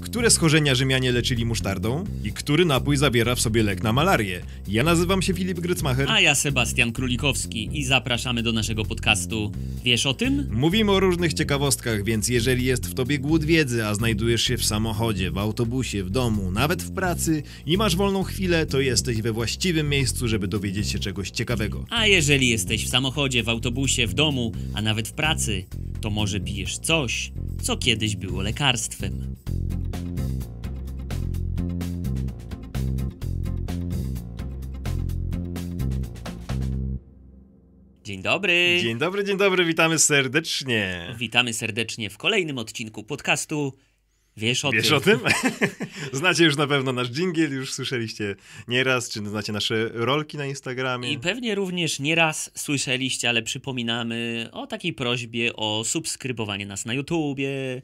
Które schorzenia Rzymianie leczyli musztardą? I który napój zawiera w sobie lek na malarię? Ja nazywam się Filip Grycmacher. A ja Sebastian Królikowski i zapraszamy do naszego podcastu. Wiesz o tym? Mówimy o różnych ciekawostkach, więc jeżeli jest w tobie głód wiedzy, a znajdujesz się w samochodzie, w autobusie, w domu, nawet w pracy i masz wolną chwilę, to jesteś we właściwym miejscu, żeby dowiedzieć się czegoś ciekawego. A jeżeli jesteś w samochodzie, w autobusie, w domu, a nawet w pracy, to może pijesz coś, co kiedyś było lekarstwem. Dzień dobry. Dzień dobry, dzień dobry, witamy serdecznie. Witamy serdecznie w kolejnym odcinku podcastu. Wiesz o Wiesz tym. O tym? znacie już na pewno nasz dżingiel, już słyszeliście nieraz, czy znacie nasze rolki na Instagramie. I pewnie również nieraz słyszeliście, ale przypominamy o takiej prośbie o subskrybowanie nas na YouTubie,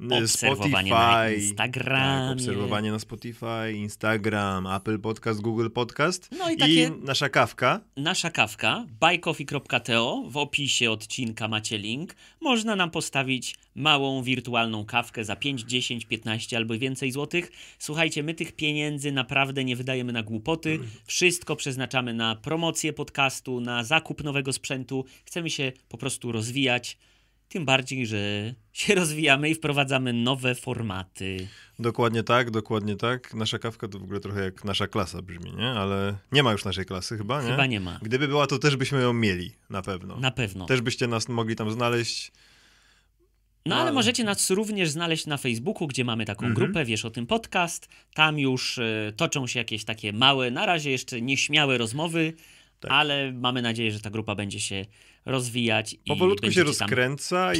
Y, obserwowanie Spotify, na Instagramie. Tak, obserwowanie na Spotify, Instagram, Apple Podcast, Google Podcast. No i, takie, I nasza kawka. Nasza kawka, buycoffee.to, w opisie odcinka macie link. Można nam postawić małą wirtualną kawkę za 5, 10, 15 albo więcej złotych. Słuchajcie, my tych pieniędzy naprawdę nie wydajemy na głupoty. Wszystko przeznaczamy na promocję podcastu, na zakup nowego sprzętu. Chcemy się po prostu rozwijać tym bardziej, że się rozwijamy i wprowadzamy nowe formaty. Dokładnie tak, dokładnie tak. Nasza kawka to w ogóle trochę jak nasza klasa brzmi, nie? Ale nie ma już naszej klasy chyba, nie? Chyba nie ma. Gdyby była, to też byśmy ją mieli, na pewno. Na pewno. Też byście nas mogli tam znaleźć. No ale no. możecie nas również znaleźć na Facebooku, gdzie mamy taką mhm. grupę, wiesz o tym podcast. Tam już y, toczą się jakieś takie małe, na razie jeszcze nieśmiałe rozmowy. Tak. Ale mamy nadzieję, że ta grupa będzie się rozwijać i Powolutku się rozkręca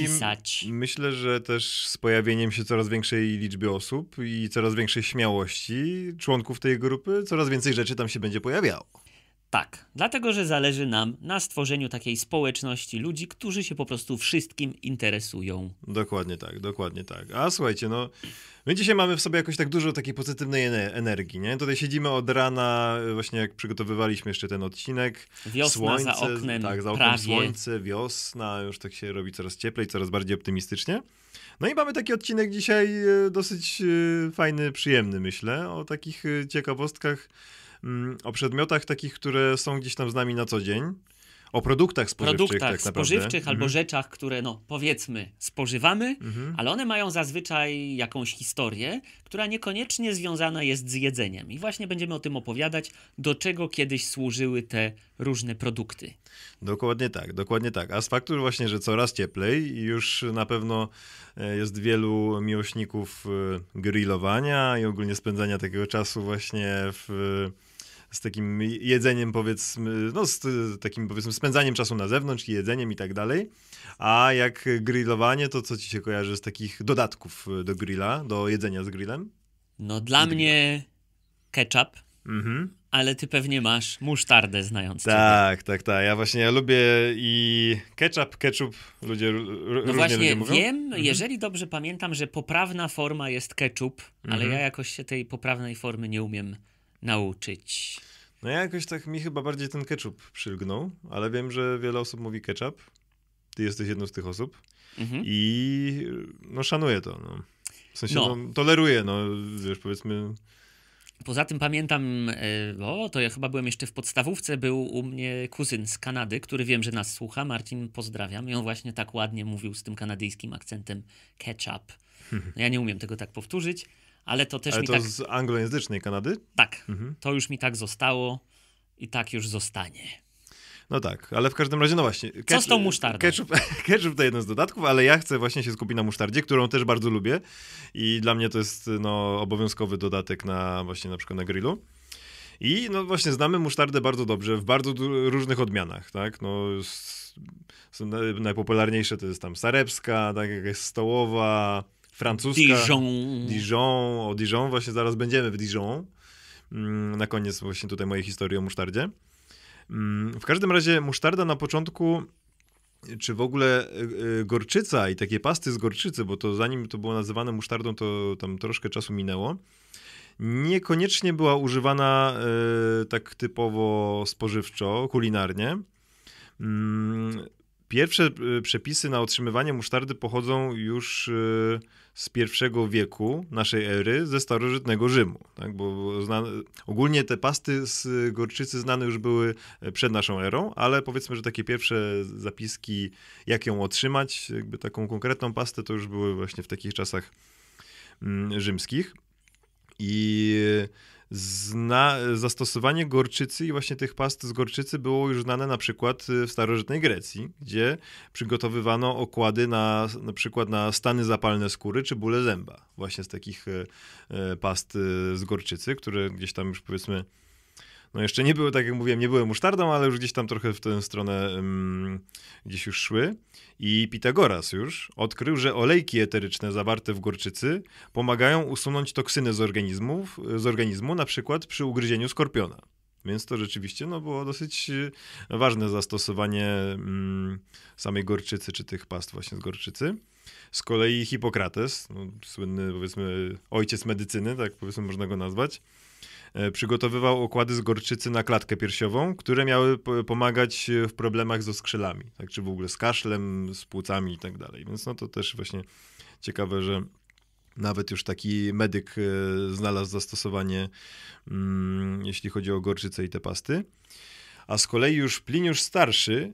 i myślę, że też z pojawieniem się coraz większej liczby osób i coraz większej śmiałości członków tej grupy, coraz więcej rzeczy tam się będzie pojawiało. Tak, dlatego że zależy nam na stworzeniu takiej społeczności ludzi, którzy się po prostu wszystkim interesują. Dokładnie tak, dokładnie tak. A słuchajcie, no my dzisiaj mamy w sobie jakoś tak dużo takiej pozytywnej energii, nie? Tutaj siedzimy od rana, e, właśnie jak przygotowywaliśmy jeszcze ten odcinek. Wiosna słońce, za oknem, tak, za oknem prawie. słońce, wiosna, już tak się robi coraz cieplej, coraz bardziej optymistycznie. No i mamy taki odcinek dzisiaj e, dosyć e, fajny, przyjemny, myślę, o takich ciekawostkach Mm, o przedmiotach takich, które są gdzieś tam z nami na co dzień. O produktach spożywczych. Tak produktach tak spożywczych albo mhm. rzeczach, które, no powiedzmy, spożywamy, mhm. ale one mają zazwyczaj jakąś historię, która niekoniecznie związana jest z jedzeniem. I właśnie będziemy o tym opowiadać, do czego kiedyś służyły te różne produkty. Dokładnie tak, dokładnie tak. A z faktu właśnie, że coraz cieplej i już na pewno e, jest wielu miłośników e, grillowania i ogólnie spędzania takiego czasu właśnie w z takim jedzeniem powiedzmy, no z takim powiedzmy spędzaniem czasu na zewnątrz jedzeniem i tak dalej. A jak grillowanie, to co ci się kojarzy z takich dodatków e, do grilla, do jedzenia z grillem? No dla mnie ketchup. Mhm ale ty pewnie masz musztardę znając Tak, ciebie. tak, tak. Ja właśnie ja lubię i ketchup, ketchup, ludzie No właśnie, ludzie mówią. wiem, mhm. jeżeli dobrze pamiętam, że poprawna forma jest ketchup, mhm. ale ja jakoś się tej poprawnej formy nie umiem nauczyć. No ja jakoś tak mi chyba bardziej ten ketchup przylgnął, ale wiem, że wiele osób mówi ketchup. Ty jesteś jedną z tych osób. Mhm. I no szanuję to. No. W sensie no. No, toleruję, no wiesz, powiedzmy. Poza tym pamiętam, e, o, to ja chyba byłem jeszcze w podstawówce, był u mnie kuzyn z Kanady, który wiem, że nas słucha, Marcin, pozdrawiam. I on właśnie tak ładnie mówił z tym kanadyjskim akcentem ketchup. No ja nie umiem tego tak powtórzyć, ale to też ale mi to tak... z anglojęzycznej Kanady? Tak, mhm. to już mi tak zostało i tak już zostanie. No tak, ale w każdym razie, no właśnie. Ketchup, Co z tą musztardą? Ketchup, ketchup to jeden z dodatków, ale ja chcę właśnie się skupić na musztardzie, którą też bardzo lubię i dla mnie to jest no, obowiązkowy dodatek na właśnie na przykład na grillu. I no właśnie znamy musztardę bardzo dobrze w bardzo różnych odmianach, tak? No, są najpopularniejsze to jest tam sarepska, tak jak jest stołowa, francuska. Dijon. Dijon, o Dijon właśnie zaraz będziemy w Dijon. Mm, na koniec właśnie tutaj mojej historii o musztardzie. Mm, w każdym razie musztarda na początku czy w ogóle y, y, gorczyca i takie pasty z gorczycy, bo to zanim to było nazywane musztardą, to tam troszkę czasu minęło. Niekoniecznie była używana y, tak typowo spożywczo, kulinarnie. Mm, Pierwsze y, przepisy na otrzymywanie musztardy pochodzą już y, z pierwszego wieku naszej ery ze starożytnego Rzymu. Tak? Bo znane, ogólnie te pasty z gorczycy znane już były e, przed naszą erą, ale powiedzmy, że takie pierwsze zapiski, jak ją otrzymać, jakby taką konkretną pastę, to już były właśnie w takich czasach mm, rzymskich. I zna, zastosowanie gorczycy i właśnie tych past z gorczycy było już znane na przykład y, w starożytnej Grecji, gdzie przygotowywano okłady na, na przykład na stany zapalne skóry czy bóle zęba, właśnie z takich y, y, past z gorczycy, które gdzieś tam już powiedzmy no jeszcze nie były, tak jak mówiłem, nie były musztardą, ale już gdzieś tam trochę w tę stronę um, gdzieś już szły. I Pitagoras już odkrył, że olejki eteryczne zawarte w gorczycy pomagają usunąć toksyny z, organizmów, z organizmu, na przykład przy ugryzieniu skorpiona. Więc to rzeczywiście no, było dosyć e, ważne zastosowanie mm, samej gorczycy, czy tych past właśnie z gorczycy. Z kolei Hipokrates, no, słynny powiedzmy ojciec medycyny, tak powiedzmy można go nazwać, E, przygotowywał okłady z gorczycy na klatkę piersiową, które miały pomagać e, w problemach z skrzelami, tak, czy w ogóle z kaszlem, z płucami i tak dalej. Więc no to też właśnie ciekawe, że nawet już taki medyk e, znalazł zastosowanie, mm, jeśli chodzi o gorczycę i te pasty. A z kolei już Pliniusz starszy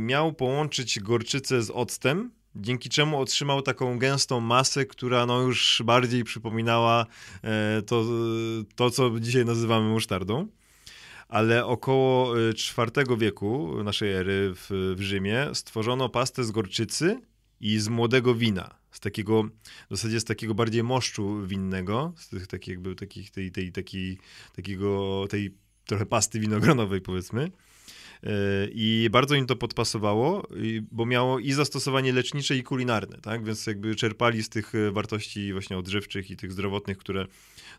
miał połączyć gorczycę z octem, dzięki czemu otrzymał taką gęstą masę, która no już bardziej przypominała e, to, to co dzisiaj nazywamy musztardą. Ale około IV e, wieku naszej ery w, w Rzymie stworzono pastę z gorczycy i z młodego wina, z takiego, w zasadzie z takiego bardziej moszczu winnego, z tych takich jakby takich, tej, tej, takiej, takiego, tej trochę pasty winogronowej powiedzmy. I bardzo im to podpasowało, bo miało i zastosowanie lecznicze, i kulinarne, tak? Więc jakby czerpali z tych e, wartości właśnie odżywczych i tych zdrowotnych, które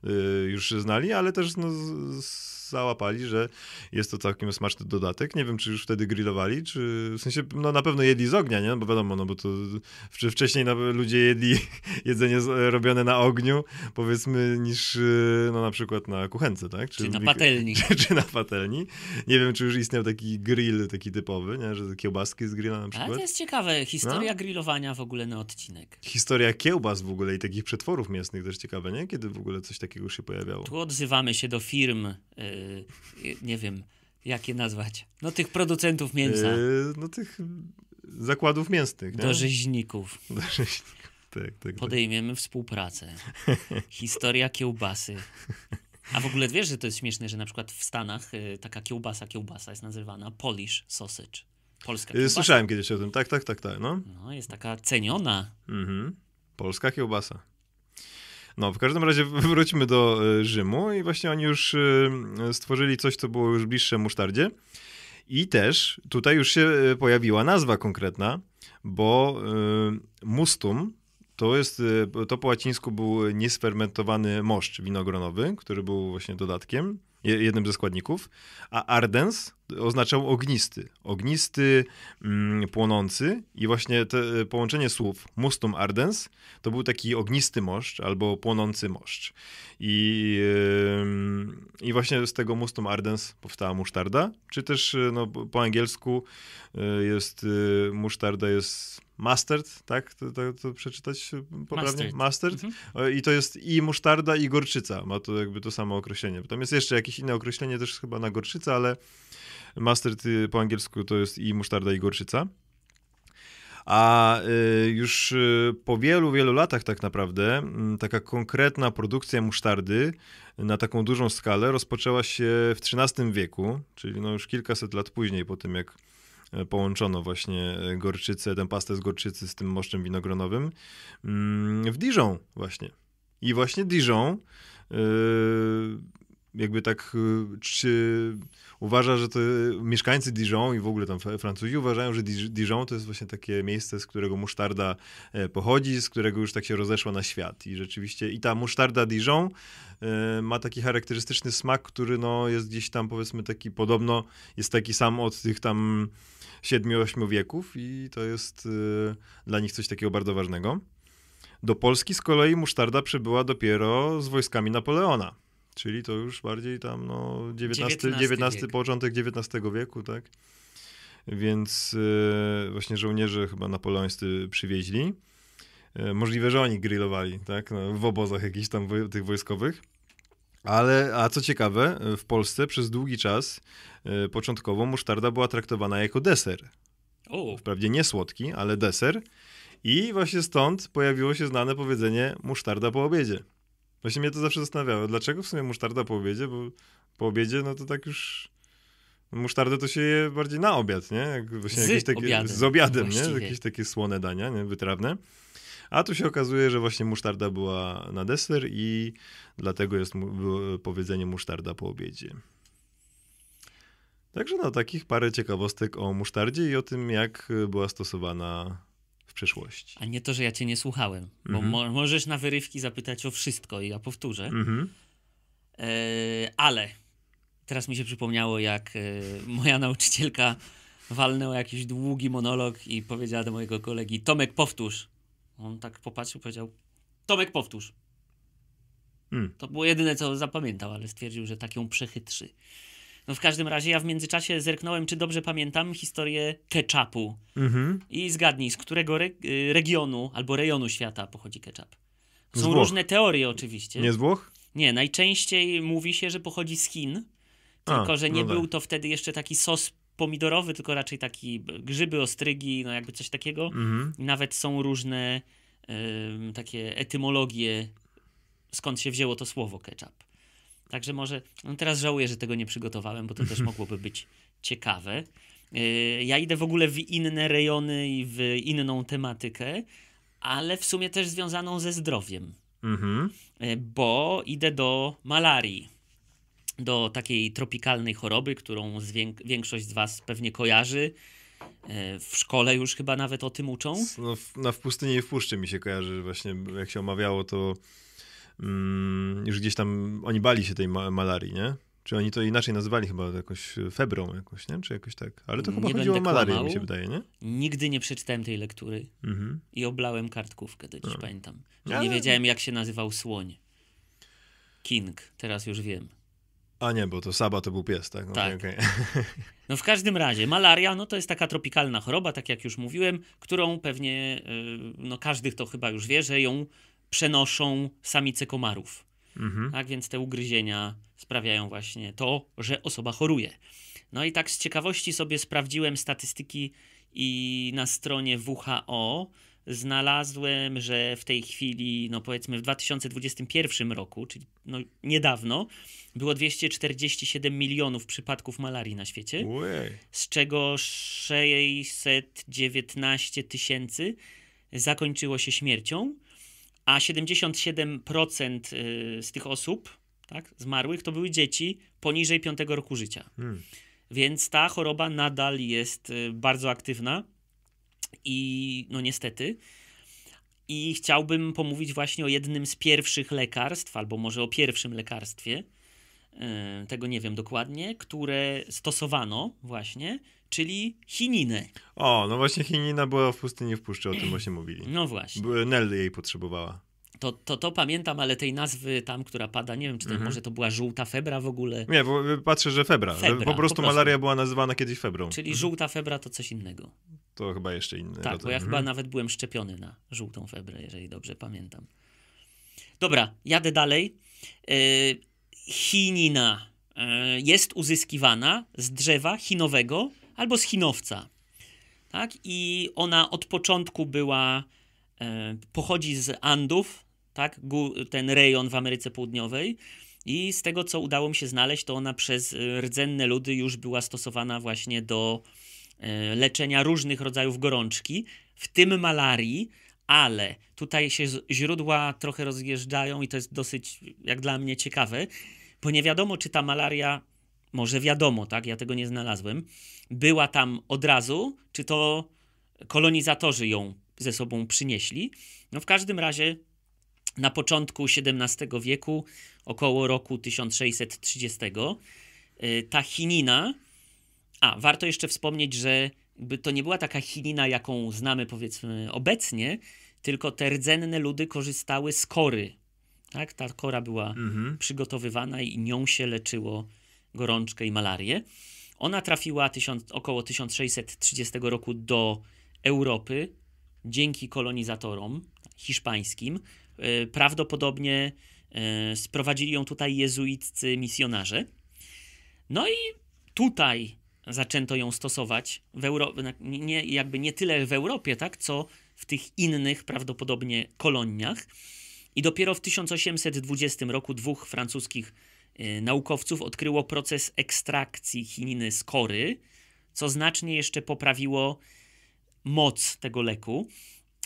e, już znali, ale też no, z załapali, że jest to całkiem smaczny dodatek. Nie wiem, czy już wtedy grillowali, czy w sensie, no na pewno jedli z ognia, nie? No, bo wiadomo, no bo to wcześniej no, ludzie jedli jedzenie robione na ogniu, powiedzmy, niż y, no na przykład na kuchence, tak? Czy, czy na patelni. Czy, czy, na patelni. Nie wiem, czy już istniał taki grill taki typowy, nie? Że kiełbaski z grilla na przykład. Ale to jest ciekawe, historia no? grillowania w ogóle na odcinek. Historia kiełbas w ogóle i takich przetworów mięsnych też ciekawe, nie? Kiedy w ogóle coś takiego się pojawiało. Tu odzywamy się do firm y, Y, nie wiem, jakie nazwać? No tych producentów mięsa. Y, no tych zakładów mięsnych. Nie? Do rzeźników. Do rzeźników. Tak, tak, tak. Podejmiemy tak. współpracę. Historia kiełbasy. A w ogóle wiesz, że to jest śmieszne, że na przykład w Stanach y, taka kiełbasa, kiełbasa jest nazywana Polish sausage. Polska kiełbasa. Słyszałem kiedyś o tym, tak, tak, tak, tak. No, no jest taka ceniona. Mhm. Polska kiełbasa. No, w każdym razie wróćmy do e, Rzymu i właśnie oni już e, stworzyli coś, co było już bliższe musztardzie. I też tutaj już się e, pojawiła nazwa konkretna, bo mustum to jest, to po łacińsku był niesfermentowany moszcz winogronowy, który był właśnie dodatkiem, jednym ze składników, a ardens oznaczał ognisty. Ognisty, mm, płonący i właśnie e, połączenie słów mustum ardens to był taki ognisty moszcz albo płonący moszcz. I, yy, i właśnie z tego mustum ardens powstała musztarda, czy też e, no, po angielsku e, jest yy, musztarda jest mustard, tak? To, to, to przeczytać poprawnie? Mustard. mustard. Mhm. I to jest i musztarda, i gorczyca. Ma to jakby to samo określenie. Tam jest jeszcze jakieś inne określenie też chyba na gorczyca, ale mustard po angielsku to jest i musztarda i gorczyca. A y, już y, po wielu, wielu latach tak naprawdę mm, taka konkretna produkcja musztardy y, na taką dużą skalę rozpoczęła się w XIII wieku, czyli no już kilkaset lat później po tym, jak połączono właśnie gorczycę, tę pastę z gorczycy z tym moszczem winogronowym mm, w Dijon właśnie. I właśnie Dijon jakby tak, y, czy uważa, że to mieszkańcy Dijon i w ogóle tam Francuzi uważają, że Dijon to jest właśnie takie miejsce, z którego musztarda e, pochodzi, z którego już tak się rozeszła na świat. I rzeczywiście i ta musztarda Dijon e, ma taki charakterystyczny smak, który no jest gdzieś tam powiedzmy taki podobno, jest taki sam od tych tam siedmiu, ośmiu wieków i to jest e, dla nich coś takiego bardzo ważnego. Do Polski z kolei musztarda przybyła dopiero z wojskami Napoleona czyli to już bardziej tam no, XIX, wiek. początek XIX wieku, tak? Więc e, właśnie żołnierze chyba napoleońscy przywieźli. E, możliwe, że oni grillowali, tak? No, w obozach jakichś tam tych wojskowych. Ale, a co ciekawe, w Polsce przez długi czas e, początkowo musztarda była traktowana jako deser. O. Wprawdzie nie słodki, ale deser. I właśnie stąd pojawiło się znane powiedzenie musztarda po obiedzie. Właśnie mnie to zawsze zastanawiało, dlaczego w sumie musztarda po obiedzie, bo po obiedzie no to tak już... Musztardę to się je bardziej na obiad, nie? Jak właśnie z, jakieś takie, obiadem. z obiadem, Właściwie. nie? Jakieś takie słone dania, nie? Wytrawne. A tu się okazuje, że właśnie musztarda była na deser i dlatego jest powiedzenie musztarda po obiedzie. Także no, takich parę ciekawostek o musztardzie i o tym, jak była stosowana w przyszłości. A nie to, że ja cię nie słuchałem, bo mhm. mo możesz na wyrywki zapytać o wszystko i ja powtórzę. Mhm. e ale teraz mi się przypomniało, jak e moja nauczycielka walnęła jakiś długi monolog i powiedziała do mojego kolegi: Tomek, powtórz. On tak popatrzył, powiedział: Tomek, powtórz. Mm. To było jedyne, co zapamiętał, ale stwierdził, że tak ją przechytrzy. No w każdym razie ja w międzyczasie zerknąłem, czy dobrze pamiętam, historię ketchupu. Mhm. I zgadnij, z którego re y, regionu albo rejonu świata pochodzi ketchup. Są różne teorie oczywiście. Nie z Włoch? Nie, najczęściej mówi się, że pochodzi z Chin, tylko A, że no nie no był tak. to wtedy jeszcze taki sos pomidorowy, tylko raczej taki grzyby, ostrygi, no jakby coś takiego. Mhm. Nawet są różne y, takie etymologie, skąd się wzięło to słowo ketchup. Także może no teraz żałuję, że tego nie przygotowałem, bo to też mogłoby być ciekawe. Y, ja idę w ogóle w inne rejony i w inną tematykę, ale w sumie też związaną ze zdrowiem. Mhm. Y, bo idę do malarii, do takiej tropikalnej choroby, którą większość z Was pewnie kojarzy. Y, w szkole już chyba nawet o tym uczą. No, na w pustyni i w puszczy mi się kojarzy, właśnie jak się omawiało, to już mm, gdzieś tam oni bali się tej malarii, nie? Czy oni to inaczej nazywali chyba jakoś febrą jakoś, nie? Czy jakoś tak. Ale to chyba nie chodziło o malarię, kłamał. mi się wydaje, nie? Nigdy nie przeczytałem tej lektury mhm. i oblałem kartkówkę, to dziś no. pamiętam. Że no, Ale... Nie wiedziałem, jak się nazywał słoń. King, teraz już wiem. A nie, bo to Saba to był pies, tak? tak. okay. No w każdym razie, malaria no to jest taka tropikalna choroba, tak jak już mówiłem, którą pewnie y, no każdy to chyba już wie, że ją przenoszą samice komarów. Mhm. Tak więc te ugryzienia sprawiają właśnie to, że osoba choruje. No i tak z ciekawości sobie sprawdziłem statystyki i na stronie WHO znalazłem, że w tej chwili, no powiedzmy w 2021 roku, czyli no niedawno, było 247 milionów przypadków malarii na świecie, Uy. z czego 619 tysięcy zakończyło się śmiercią a 77% y, z tych osób tak, zmarłych to były dzieci poniżej 5 roku życia. Hmm. Więc ta choroba nadal jest y, bardzo aktywna i no niestety. I chciałbym pomówić właśnie o jednym z pierwszych lekarstw, albo może o pierwszym lekarstwie, y, tego nie wiem dokładnie, które stosowano właśnie czyli chininę. O, no właśnie chinina była w pustyni w puszczy, o tym właśnie mówili. No właśnie. Nelly jej potrzebowała. To, to, to pamiętam, ale tej nazwy tam, która pada, nie wiem, czy to, mhm. może to była żółta febra w ogóle. Nie, bo patrzę, że febra. febra po, prostu po, prostu malaria była nazywana kiedyś febrą. Czyli mhm. żółta febra to coś innego. To chyba jeszcze inne. Tak, rodzaj. bo ja chyba mhm. nawet byłem szczepiony na żółtą febrę, jeżeli dobrze pamiętam. Dobra, jadę dalej. Yy, chinina e, jest uzyskiwana z drzewa chinowego, albo z Chinowca. Tak? I ona od początku była, e, pochodzi z Andów, tak? ten rejon w Ameryce Południowej. I z tego, co udało mi się znaleźć, to ona przez e, rdzenne ludy już była stosowana właśnie do e, leczenia różnych rodzajów gorączki, w tym malarii, ale tutaj się źródła trochę rozjeżdżają i to jest dosyć, jak dla mnie, ciekawe, bo nie wiadomo, czy ta malaria może wiadomo, tak? Ja tego nie znalazłem. Była tam od razu, czy to kolonizatorzy ją ze sobą przynieśli? No w każdym razie na początku XVII wieku, około roku 1630, y, ta Chinina. A, warto jeszcze wspomnieć, że to nie była taka Chinina, jaką znamy powiedzmy obecnie, tylko te rdzenne ludy korzystały z kory. Tak? Ta kora była mhm. przygotowywana i nią się leczyło gorączkę i malarię. Ona trafiła tysiąc, około 1630 roku do Europy dzięki kolonizatorom hiszpańskim. E, prawdopodobnie e, sprowadzili ją tutaj jezuiccy misjonarze. No i tutaj zaczęto ją stosować w Europie, nie, jakby nie tyle w Europie, tak, co w tych innych prawdopodobnie koloniach. I dopiero w 1820 roku dwóch francuskich Y, naukowców odkryło proces ekstrakcji chininy z kory, co znacznie jeszcze poprawiło moc tego leku.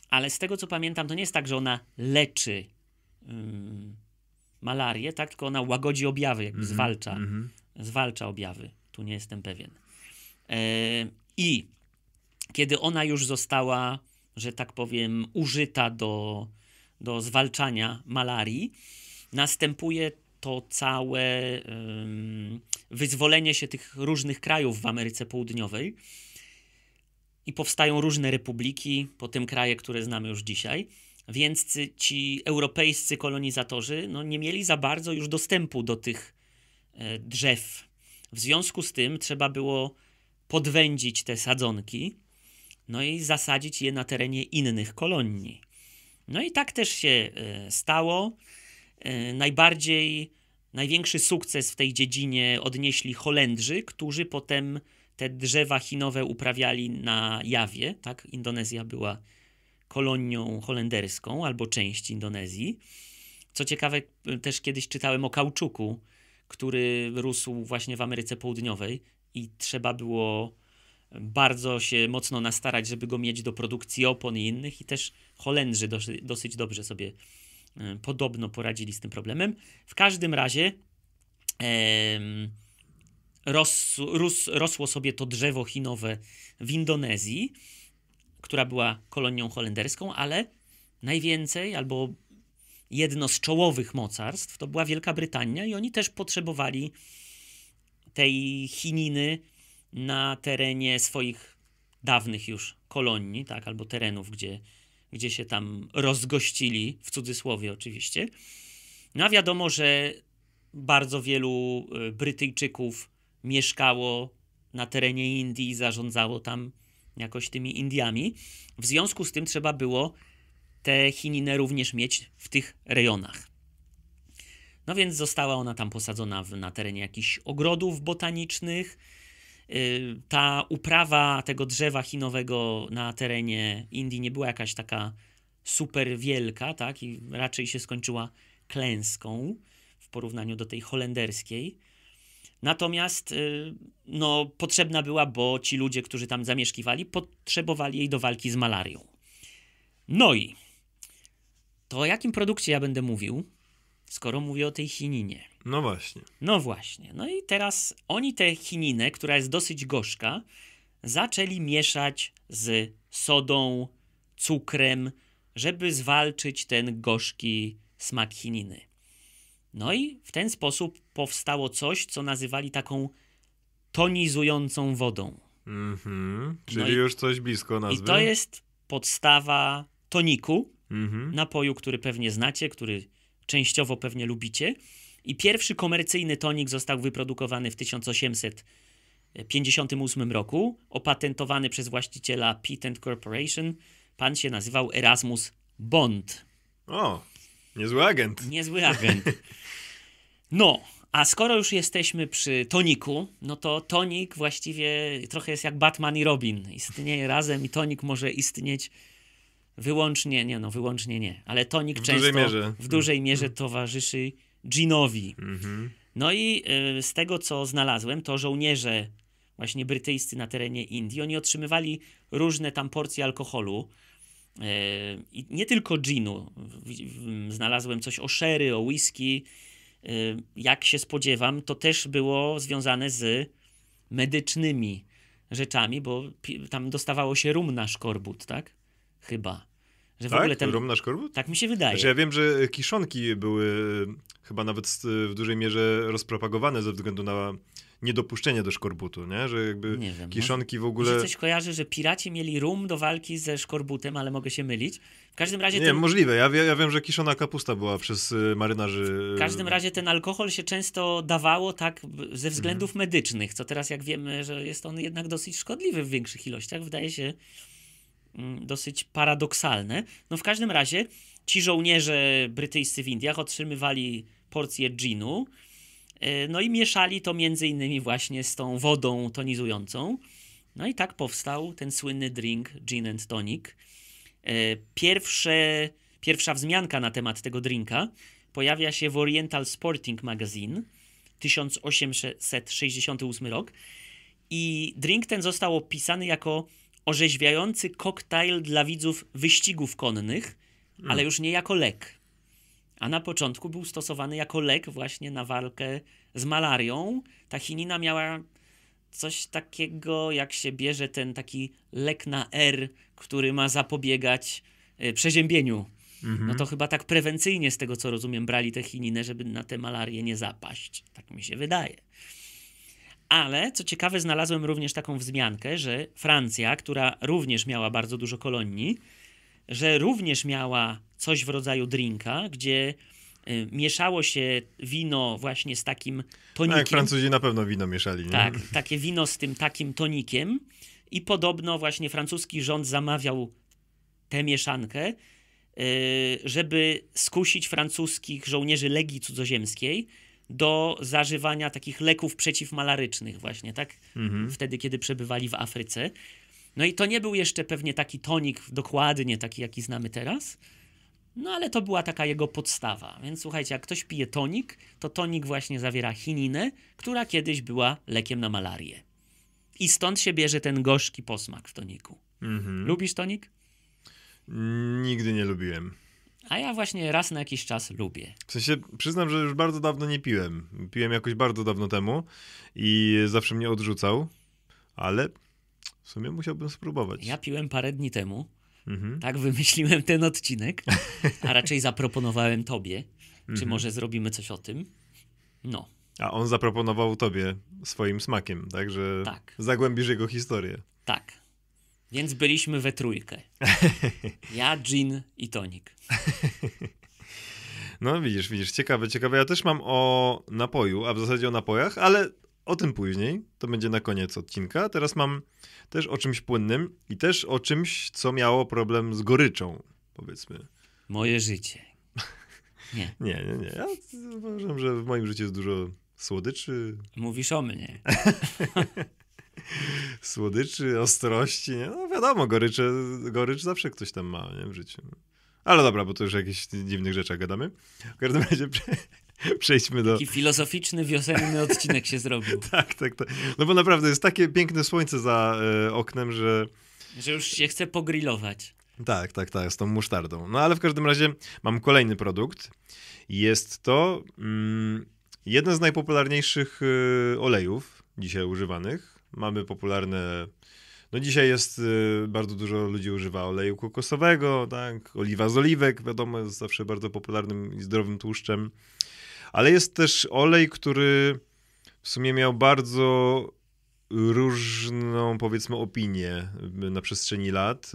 Ale z tego co pamiętam, to nie jest tak, że ona leczy um, malarię, tak? tylko ona łagodzi objawy, jakby mm -hmm, zwalcza, mm -hmm. zwalcza objawy. Tu nie jestem pewien. E, I kiedy ona już została, że tak powiem, użyta do, do zwalczania malarii, następuje to całe wyzwolenie się tych różnych krajów w Ameryce Południowej i powstają różne republiki, po tym kraje, które znamy już dzisiaj. Więc ci europejscy kolonizatorzy no, nie mieli za bardzo już dostępu do tych e, drzew. W związku z tym trzeba było podwędzić te sadzonki, no i zasadzić je na terenie innych kolonii. No i tak też się e, stało. E, najbardziej, największy sukces w tej dziedzinie odnieśli Holendrzy, którzy potem te drzewa chinowe uprawiali na jawie. Tak? Indonezja była kolonią holenderską albo część Indonezji. Co ciekawe, e, też kiedyś czytałem o kauczuku, który rósł właśnie w Ameryce Południowej i trzeba było bardzo się mocno nastarać, żeby go mieć do produkcji opon i innych i też Holendrzy dosyć dobrze sobie E, podobno poradzili z tym problemem. W każdym razie ros, ros, rosło sobie to drzewo chinowe w Indonezji, która była kolonią holenderską, ale najwięcej albo jedno z czołowych mocarstw to była Wielka Brytania i oni też potrzebowali tej Chininy na terenie swoich dawnych już kolonii, tak, albo terenów, gdzie, gdzie się tam rozgościli, w cudzysłowie oczywiście. No a wiadomo, że bardzo wielu e, Brytyjczyków mieszkało na terenie Indii i zarządzało tam jakoś tymi Indiami. W związku z tym trzeba było te chininę również mieć w tych rejonach. No więc została ona tam posadzona w, na terenie jakichś ogrodów botanicznych, Y, ta uprawa tego drzewa chinowego na terenie Indii nie była jakaś taka super wielka, tak? I raczej się skończyła klęską w porównaniu do tej holenderskiej. Natomiast y, no, potrzebna była, bo ci ludzie, którzy tam zamieszkiwali, potrzebowali jej do walki z malarią. No i to o jakim produkcie ja będę mówił, skoro mówię o tej chininie? No właśnie. No właśnie. No i teraz oni tę chininę, która jest dosyć gorzka, zaczęli mieszać z sodą, cukrem, żeby zwalczyć ten gorzki smak chininy. No i w ten sposób powstało coś, co nazywali taką tonizującą wodą. Mhm. Mm Czyli no i, już coś blisko nazwy. I to jest podstawa toniku, mm -hmm. napoju, który pewnie znacie, który częściowo pewnie lubicie i pierwszy komercyjny tonik został wyprodukowany w 1858 roku, opatentowany przez właściciela Patent Corporation. Pan się nazywał Erasmus Bond. O, niezły agent. Niezły agent. No, a skoro już jesteśmy przy toniku, no to tonik właściwie trochę jest jak Batman i Robin. Istnieje razem i tonik może istnieć wyłącznie, nie no, wyłącznie nie, ale tonik w często dużej w dużej mierze towarzyszy Jeanowi. Mhm. No i y, z tego, co znalazłem, to żołnierze właśnie brytyjscy na terenie Indii, oni otrzymywali różne tam porcje alkoholu. Y, I nie tylko ginu. Znalazłem coś o sherry, o whisky. Y, jak się spodziewam, to też było związane z medycznymi rzeczami, bo tam dostawało się rum na szkorbut, tak? Chyba. Że w ogóle ten... Tak? rum na szkorbut? Tak mi się wydaje. Znaczy ja wiem, że kiszonki były e, chyba nawet e, w dużej mierze rozpropagowane ze względu na niedopuszczenie do szkorbutu, nie? Że jakby nie wiem, kiszonki w ogóle... Mi coś kojarzy, że piraci mieli rum do walki ze szkorbutem, ale mogę się mylić. W każdym razie... Nie, ten... możliwe. Ja, ja wiem, że kiszona kapusta była przez e, marynarzy... W każdym razie ten alkohol się często dawało tak ze względów mhm. medycznych, co teraz jak wiemy, że jest on jednak dosyć szkodliwy w większych ilościach, wydaje się Mm, dosyć paradoksalne. No w każdym razie ci żołnierze brytyjscy w Indiach otrzymywali porcję ginu, e, no i mieszali to między innymi właśnie z tą wodą tonizującą. No i tak powstał ten słynny drink gin and tonic. E, pierwsze, pierwsza wzmianka na temat tego drinka pojawia się w Oriental Sporting Magazine 1868 rok i drink ten został opisany jako orzeźwiający koktajl dla widzów wyścigów konnych, ale hmm. już nie jako lek. A na początku był stosowany jako lek właśnie na walkę z malarią. Ta chinina miała coś takiego, jak się bierze ten taki lek na R, który ma zapobiegać e, przeziębieniu. No mhm. to chyba tak prewencyjnie, z tego co rozumiem, brali tę chininę, żeby na tę malarię nie zapaść. Tak mi się wydaje. Ale co ciekawe, znalazłem również taką wzmiankę, że Francja, która również miała bardzo dużo kolonii, że również miała coś w rodzaju drinka, gdzie y, mieszało się wino właśnie z takim no, tonikiem. No Francuzi na pewno wino mieszali. Nie? Tak, takie wino z tym takim tonikiem i podobno właśnie francuski rząd zamawiał tę mieszankę, y, żeby skusić francuskich żołnierzy Legii Cudzoziemskiej, do zażywania takich leków przeciwmalarycznych właśnie, tak? Mhm. Wtedy, kiedy przebywali w Afryce. No i to nie był jeszcze pewnie taki tonik dokładnie taki, jaki znamy teraz, no ale to była taka jego podstawa. Więc słuchajcie, jak ktoś pije tonik, to tonik właśnie zawiera chininę, która kiedyś była lekiem na malarię. I stąd się bierze ten gorzki posmak w toniku. Mhm. Lubisz tonik? Nigdy nie lubiłem. A ja właśnie raz na jakiś czas lubię. W sensie przyznam, że już bardzo dawno nie piłem. Piłem jakoś bardzo dawno temu i zawsze mnie odrzucał, ale w sumie musiałbym spróbować. Ja piłem parę dni temu. Mhm. Tak wymyśliłem ten odcinek, a raczej zaproponowałem tobie. Mhm. Czy może zrobimy coś o tym? No. A on zaproponował tobie swoim smakiem, tak? Że tak. zagłębisz jego historię. Tak. Więc byliśmy we trójkę. Ja, gin i Tonik. No widzisz, widzisz, ciekawe, ciekawe. Ja też mam o napoju, a w zasadzie o napojach, ale o tym później. To będzie na koniec odcinka. Teraz mam też o czymś płynnym i też o czymś, co miało problem z goryczą, powiedzmy. Moje życie. Nie. nie, nie, nie. Ja uważam, że w moim życiu jest dużo słodyczy. Mówisz o mnie. słodyczy, ostrości, nie? No wiadomo, gorycze, gorycz zawsze ktoś tam ma, nie? W życiu. Ale dobra, bo to już o jakichś dziwnych rzeczach gadamy. W każdym razie przejdźmy do... Taki filozoficzny, wiosenny odcinek się zrobił. tak, tak, tak. No bo naprawdę jest takie piękne słońce za y, oknem, że... Że już się chce pogrillować. Tak, tak, tak, z tą musztardą. No ale w każdym razie mam kolejny produkt. Jest to mm, jeden z najpopularniejszych y, olejów dzisiaj używanych Mamy popularne. No dzisiaj jest y, bardzo dużo ludzi używa oleju kokosowego, tak? Oliwa z oliwek, wiadomo, jest zawsze bardzo popularnym i zdrowym tłuszczem. Ale jest też olej, który w sumie miał bardzo różną, powiedzmy, opinię na przestrzeni lat.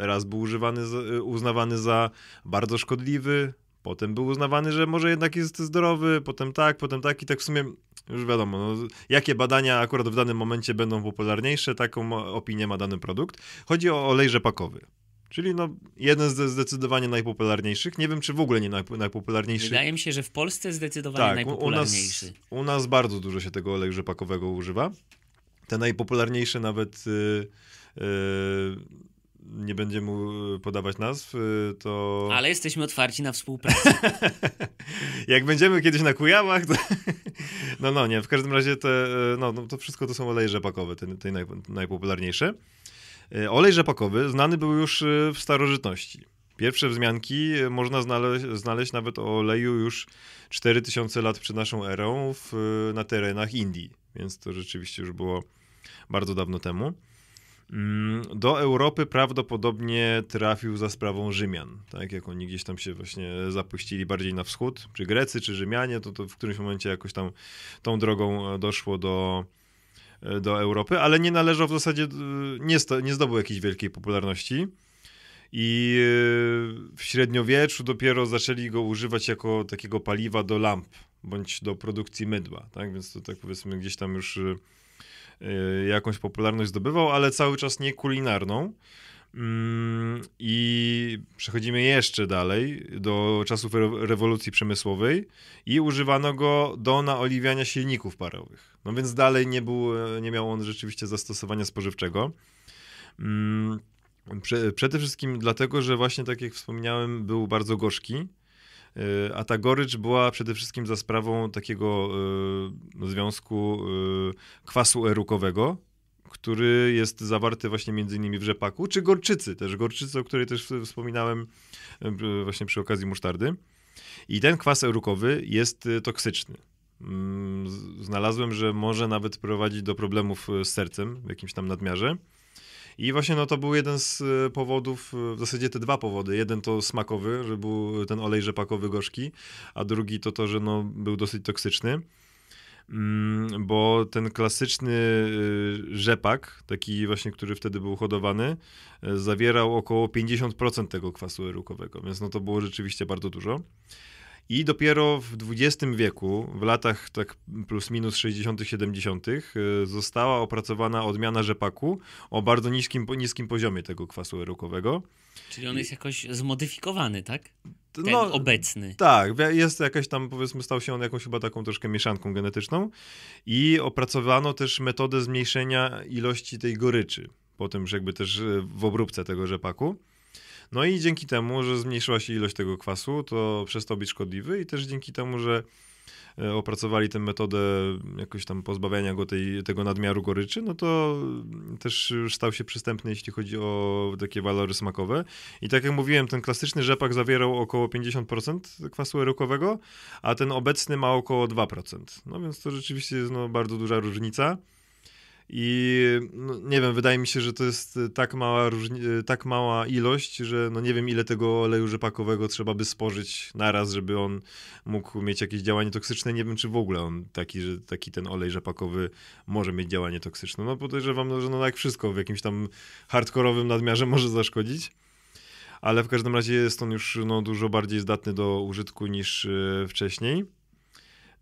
Y, raz był używany, y, uznawany za bardzo szkodliwy, Potem był uznawany, że może jednak jest zdrowy, potem tak, potem tak i tak w sumie już wiadomo, no, jakie badania akurat w danym momencie będą popularniejsze, taką opinię ma dany produkt. Chodzi o olej rzepakowy. Czyli no, jeden z zdecydowanie najpopularniejszych. Nie wiem, czy w ogóle nie najpopularniejszy. Wydaje mi się, że w Polsce zdecydowanie tak, najpopularniejszy. U nas, u nas bardzo dużo się tego oleju rzepakowego używa. Te najpopularniejsze nawet. Yy, yy, nie będziemy podawać nazw, y, to... Ale jesteśmy otwarci na współpracę. Jak będziemy kiedyś na Kujawach, to... no, no, nie, w każdym razie te, y, no, no, to wszystko to są oleje rzepakowe, te, te naj, najpopularniejsze. Y, olej rzepakowy znany był już w starożytności. Pierwsze wzmianki można znaleźć, znaleźć nawet o oleju już 4000 lat przed naszą erą w, na terenach Indii, więc to rzeczywiście już było bardzo dawno temu. Mm, do Europy prawdopodobnie trafił za sprawą Rzymian, tak, jak oni gdzieś tam się właśnie zapuścili bardziej na wschód, czy Grecy, czy Rzymianie, to, to w którymś momencie jakoś tam tą drogą e, doszło do, e, do Europy, ale nie należał w zasadzie, e, nie, sto, nie zdobył jakiejś wielkiej popularności. I w średniowieczu dopiero zaczęli go używać jako takiego paliwa do lamp bądź do produkcji mydła, tak? Więc to tak powiedzmy gdzieś tam już Y, jakąś popularność zdobywał, ale cały czas nie kulinarną. Mm, I przechodzimy jeszcze dalej do czasów rewolucji przemysłowej i używano go do naoliwiania silników parowych. No więc dalej nie, był, nie miał on rzeczywiście zastosowania spożywczego. Mm, przede wszystkim dlatego, że właśnie tak jak wspomniałem, był bardzo gorzki E, a ta gorycz była przede wszystkim za sprawą takiego e, związku e, kwasu erukowego, który jest zawarty właśnie między innymi w rzepaku, czy gorczycy też, gorczycy, o której też wspominałem właśnie przy okazji musztardy. I ten kwas erukowy jest toksyczny. Mm, znalazłem, że może nawet prowadzić do problemów z sercem w jakimś tam nadmiarze. I właśnie no, to był jeden z e, powodów, e, w zasadzie te dwa powody. Jeden to smakowy, że był ten olej rzepakowy gorzki, a drugi to to, że no, był dosyć toksyczny. Mm, bo ten klasyczny e, rzepak, taki właśnie, który wtedy był hodowany, zawierał około 50% tego kwasu erukowego, więc no to było rzeczywiście bardzo dużo. I dopiero w XX wieku, w latach tak plus minus 60., 70., y, została opracowana odmiana rzepaku o bardzo niskim, niskim poziomie tego kwasu erukowego. Czyli on jest jakoś zmodyfikowany, tak? Ten no, obecny. Tak, jest jakaś tam, powiedzmy, stał się on jakąś chyba taką troszkę mieszanką genetyczną. I opracowano też metodę zmniejszenia ilości tej goryczy, po tym, że jakby też y, w obróbce tego rzepaku. No i dzięki temu, że zmniejszyła się ilość tego kwasu, to przestał być szkodliwy i też dzięki temu, że e, opracowali tę metodę jakoś tam pozbawiania go tej, tego nadmiaru goryczy, no to mm, też już stał się przystępny, jeśli chodzi o takie walory smakowe. I tak jak mówiłem, ten klasyczny rzepak zawierał około 50% kwasu erokowego, a ten obecny ma około 2%. No więc to rzeczywiście jest no, bardzo duża różnica. I no, nie wiem, wydaje mi się, że to jest y, tak mała, y, tak mała ilość, że no nie wiem, ile tego oleju rzepakowego trzeba by spożyć naraz, żeby on mógł mieć jakieś działanie toksyczne. Nie wiem, czy w ogóle on taki, że taki ten olej rzepakowy może mieć działanie toksyczne. No podejrzewam, no, że no jak wszystko w jakimś tam hardkorowym nadmiarze może zaszkodzić ale w każdym razie jest on już no, dużo bardziej zdatny do użytku niż yy, wcześniej.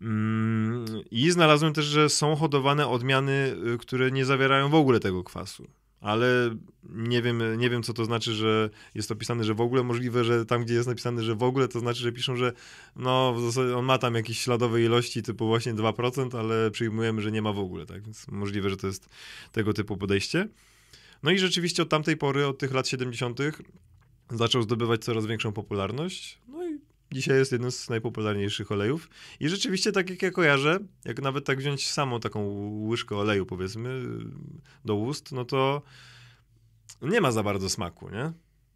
Mm, I znalazłem też, że są hodowane odmiany, y, które nie zawierają w ogóle tego kwasu. Ale nie wiem, nie wiem, co to znaczy, że jest napisane, że w ogóle możliwe, że tam, gdzie jest napisane, że w ogóle, to znaczy, że piszą, że no, w zasadzie on ma tam jakieś śladowe ilości, typu właśnie 2%, ale przyjmujemy, że nie ma w ogóle, tak? Więc możliwe, że to jest tego typu podejście. No i rzeczywiście od tamtej pory, od tych lat 70., zaczął zdobywać coraz większą popularność. No dzisiaj jest jednym z najpopularniejszych olejów. I rzeczywiście, tak jak ja kojarzę, jak nawet tak wziąć samą taką łyżkę oleju, powiedzmy, do ust, no to nie ma za bardzo smaku, nie?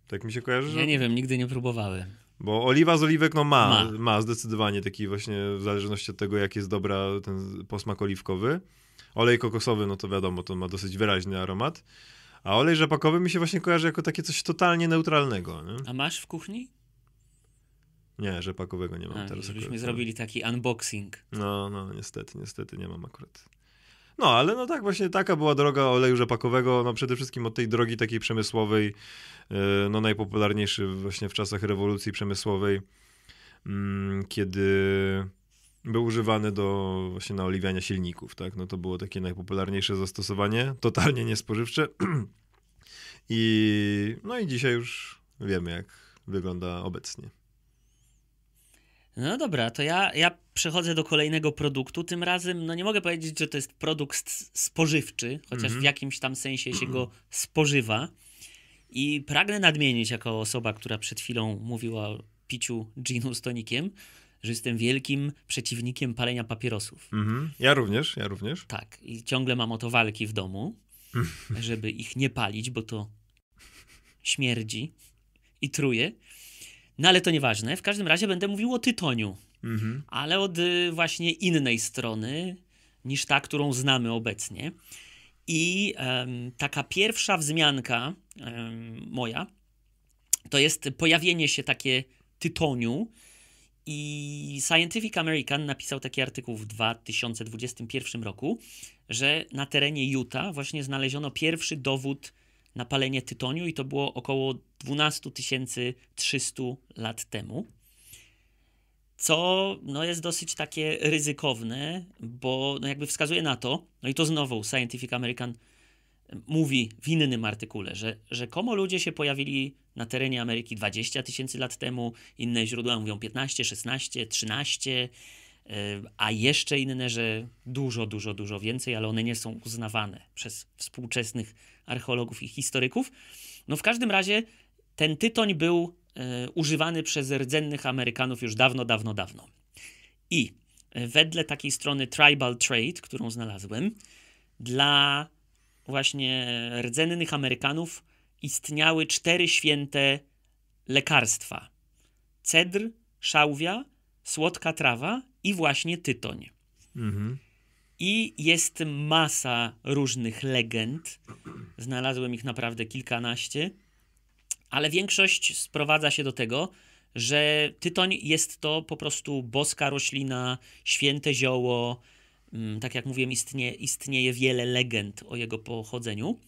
Tak mi się kojarzy. Ja nie wiem, nigdy nie próbowałem. Bo oliwa z oliwek no ma, ma, ma zdecydowanie taki właśnie, w zależności od tego, jak jest dobra ten posmak oliwkowy. Olej kokosowy, no to wiadomo, to ma dosyć wyraźny aromat. A olej rzepakowy mi się właśnie kojarzy jako takie coś totalnie neutralnego. Nie? A masz w kuchni? Nie, rzepakowego nie mam A, tak, teraz. Żebyśmy akurat. zrobili no. taki unboxing. No, no, niestety, niestety nie mam akurat. No, ale no tak, właśnie taka była droga oleju rzepakowego, no przede wszystkim od tej drogi takiej przemysłowej, yy, no najpopularniejszy właśnie w czasach rewolucji przemysłowej, mm, kiedy był używany do właśnie naoliwiania silników, tak, no to było takie najpopularniejsze zastosowanie, totalnie niespożywcze i no i dzisiaj już wiemy jak wygląda obecnie. No dobra, to ja, ja przechodzę do kolejnego produktu. Tym razem, no nie mogę powiedzieć, że to jest produkt spożywczy, chociaż mm -hmm. w mhm. jakimś tam sensie się go spożywa. I pragnę nadmienić, jako osoba, która przed chwilą mówiła o piciu ginu z tonikiem, że jestem wielkim przeciwnikiem palenia papierosów. Mm -hmm. Ja również, ja również. Tak, i ciągle mam o to walki w domu, żeby ich nie palić, bo to śmierdzi i truje. No ale to nieważne. W każdym razie będę mówił o tytoniu, mhm. ale od y, właśnie innej strony niż ta, którą znamy obecnie. I um, taka pierwsza wzmianka um, moja to jest pojawienie się takie tytoniu. I Scientific American napisał taki artykuł w 2021 roku, że na terenie Utah właśnie znaleziono pierwszy dowód na palenie tytoniu i to było około 12 300 lat temu. Co no, jest dosyć takie ryzykowne, bo no, jakby wskazuje na to, no i to znowu Scientific American e, mówi w innym artykule, że rzekomo ludzie się pojawili na terenie Ameryki 20 tysięcy lat temu, inne źródła mówią 15, 16, 13 a jeszcze inne, że dużo, dużo, dużo więcej, ale one nie są uznawane przez współczesnych archeologów i historyków. No w każdym razie ten tytoń był e, używany przez rdzennych Amerykanów już dawno, dawno, dawno. I e, wedle takiej strony Tribal Trade, którą znalazłem, dla właśnie rdzennych Amerykanów istniały cztery święte lekarstwa: cedr, szałwia, słodka trawa i właśnie tytoń. Mhm. I jest masa różnych legend. Znalazłem ich naprawdę kilkanaście, ale większość sprowadza się do tego, że tytoń jest to po prostu boska roślina, święte zioło. Mm, tak jak mówiłem, istnieje wiele legend o jego pochodzeniu.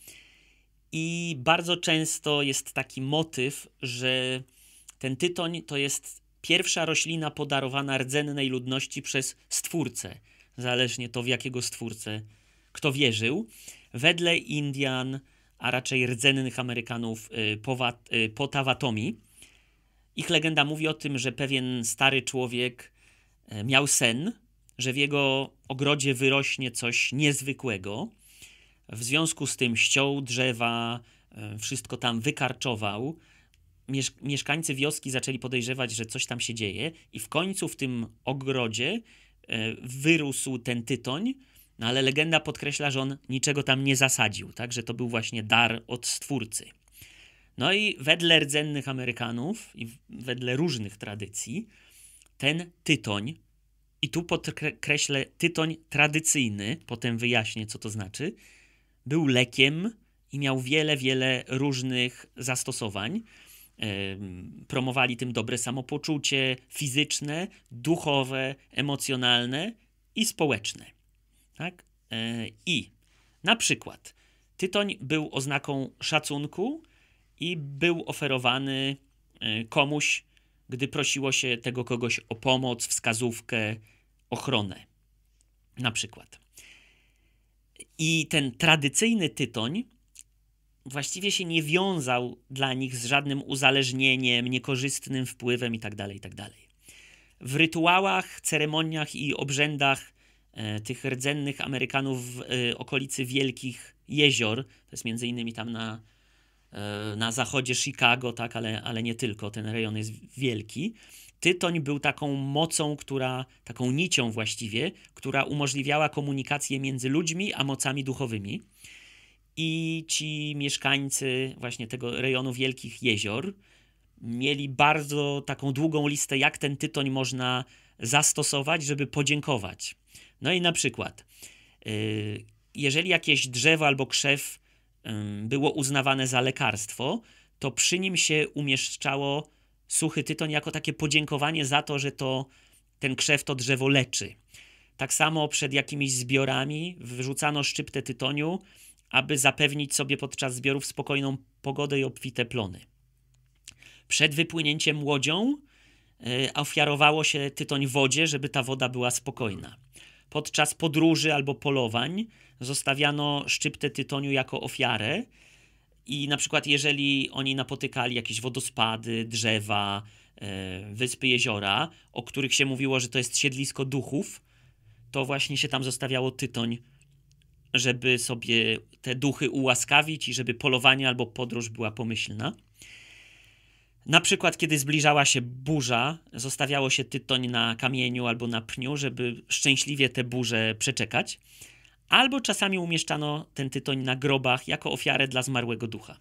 I bardzo często jest taki motyw, że ten tytoń to jest Pierwsza roślina podarowana rdzennej ludności przez stwórcę, zależnie to w jakiego stwórcę kto wierzył. Wedle Indian, a raczej rdzennych Amerykanów y, po y, Tawatomi. Ich legenda mówi o tym, że pewien stary człowiek y, miał sen, że w jego ogrodzie wyrośnie coś niezwykłego. W związku z tym ściął drzewa, wszystko tam wykarczował, mieszkańcy wioski zaczęli podejrzewać, że coś tam się dzieje, i w końcu w tym ogrodzie e, wyrósł ten tytoń. No ale legenda podkreśla, że on niczego tam nie zasadził, tak? że to był właśnie dar od stwórcy. No i wedle rdzennych Amerykanów i wedle różnych tradycji, ten tytoń, i tu podkreślę tytoń tradycyjny, potem wyjaśnię, co to znaczy, był lekiem i miał wiele, wiele różnych zastosowań promowali tym dobre samopoczucie fizyczne, duchowe, emocjonalne i społeczne. Tak? E, I na przykład tytoń był oznaką szacunku i był oferowany e, komuś, gdy prosiło się tego kogoś o pomoc, wskazówkę, ochronę. Na przykład. I ten tradycyjny tytoń właściwie się nie wiązał dla nich z żadnym uzależnieniem, niekorzystnym wpływem itd. Tak itd. Tak w rytuałach, ceremoniach i obrzędach e, tych rdzennych Amerykanów w e, okolicy Wielkich Jezior, to jest między innymi tam na, e, na zachodzie Chicago, tak, ale, ale nie tylko, ten rejon jest wielki. Tytoń był taką mocą, która, taką nicią właściwie, która umożliwiała komunikację między ludźmi a mocami duchowymi i ci mieszkańcy właśnie tego rejonu Wielkich Jezior mieli bardzo taką długą listę, jak ten tytoń można zastosować, żeby podziękować. No i na przykład, y, jeżeli jakieś drzewo albo krzew było uznawane za lekarstwo, to przy nim się umieszczało suchy tytoń jako takie podziękowanie za to, że to ten krzew to drzewo leczy. Tak samo przed jakimiś zbiorami wyrzucano szczyptę tytoniu aby zapewnić sobie podczas zbiorów spokojną pogodę i obfite plony. Przed wypłynięciem łodzią e, ofiarowało się tytoń wodzie, żeby ta woda była spokojna. Podczas podróży albo polowań zostawiano szczyptę tytoniu jako ofiarę. I na przykład, jeżeli oni napotykali jakieś wodospady, drzewa, e, wyspy, jeziora, o których się mówiło, że to jest siedlisko duchów, to właśnie się tam zostawiało tytoń żeby sobie te duchy ułaskawić i żeby polowanie albo podróż była pomyślna. Na przykład, kiedy zbliżała się burza, zostawiało się tytoń na kamieniu albo na pniu, żeby szczęśliwie tę burzę przeczekać, albo czasami umieszczano ten tytoń na grobach jako ofiarę dla zmarłego ducha.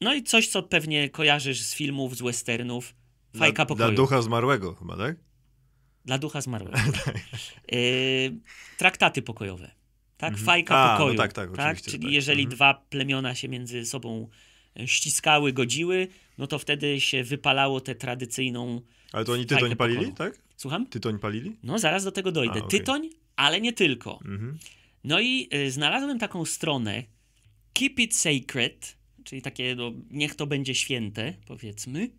No i coś, co pewnie kojarzysz z filmów, z westernów, fajka pokoju. Dla ducha zmarłego chyba, tak? Dla ducha zmarłego. Y, traktaty pokojowe tak? Mhm. Fajka A, no pokoju. No tak, tak, tak? Czyli tak. jeżeli mhm. dwa plemiona się między sobą e, ściskały, godziły, no to wtedy się wypalało tę tradycyjną. Ale to oni tytoń palili, tak? Słucham? Tytoń palili? No zaraz do tego dojdę. A, okay. Tytoń, ale nie tylko. Mhm. No i y, znalazłem taką stronę Keep It Sacred, czyli takie, no, niech to będzie święte, powiedzmy.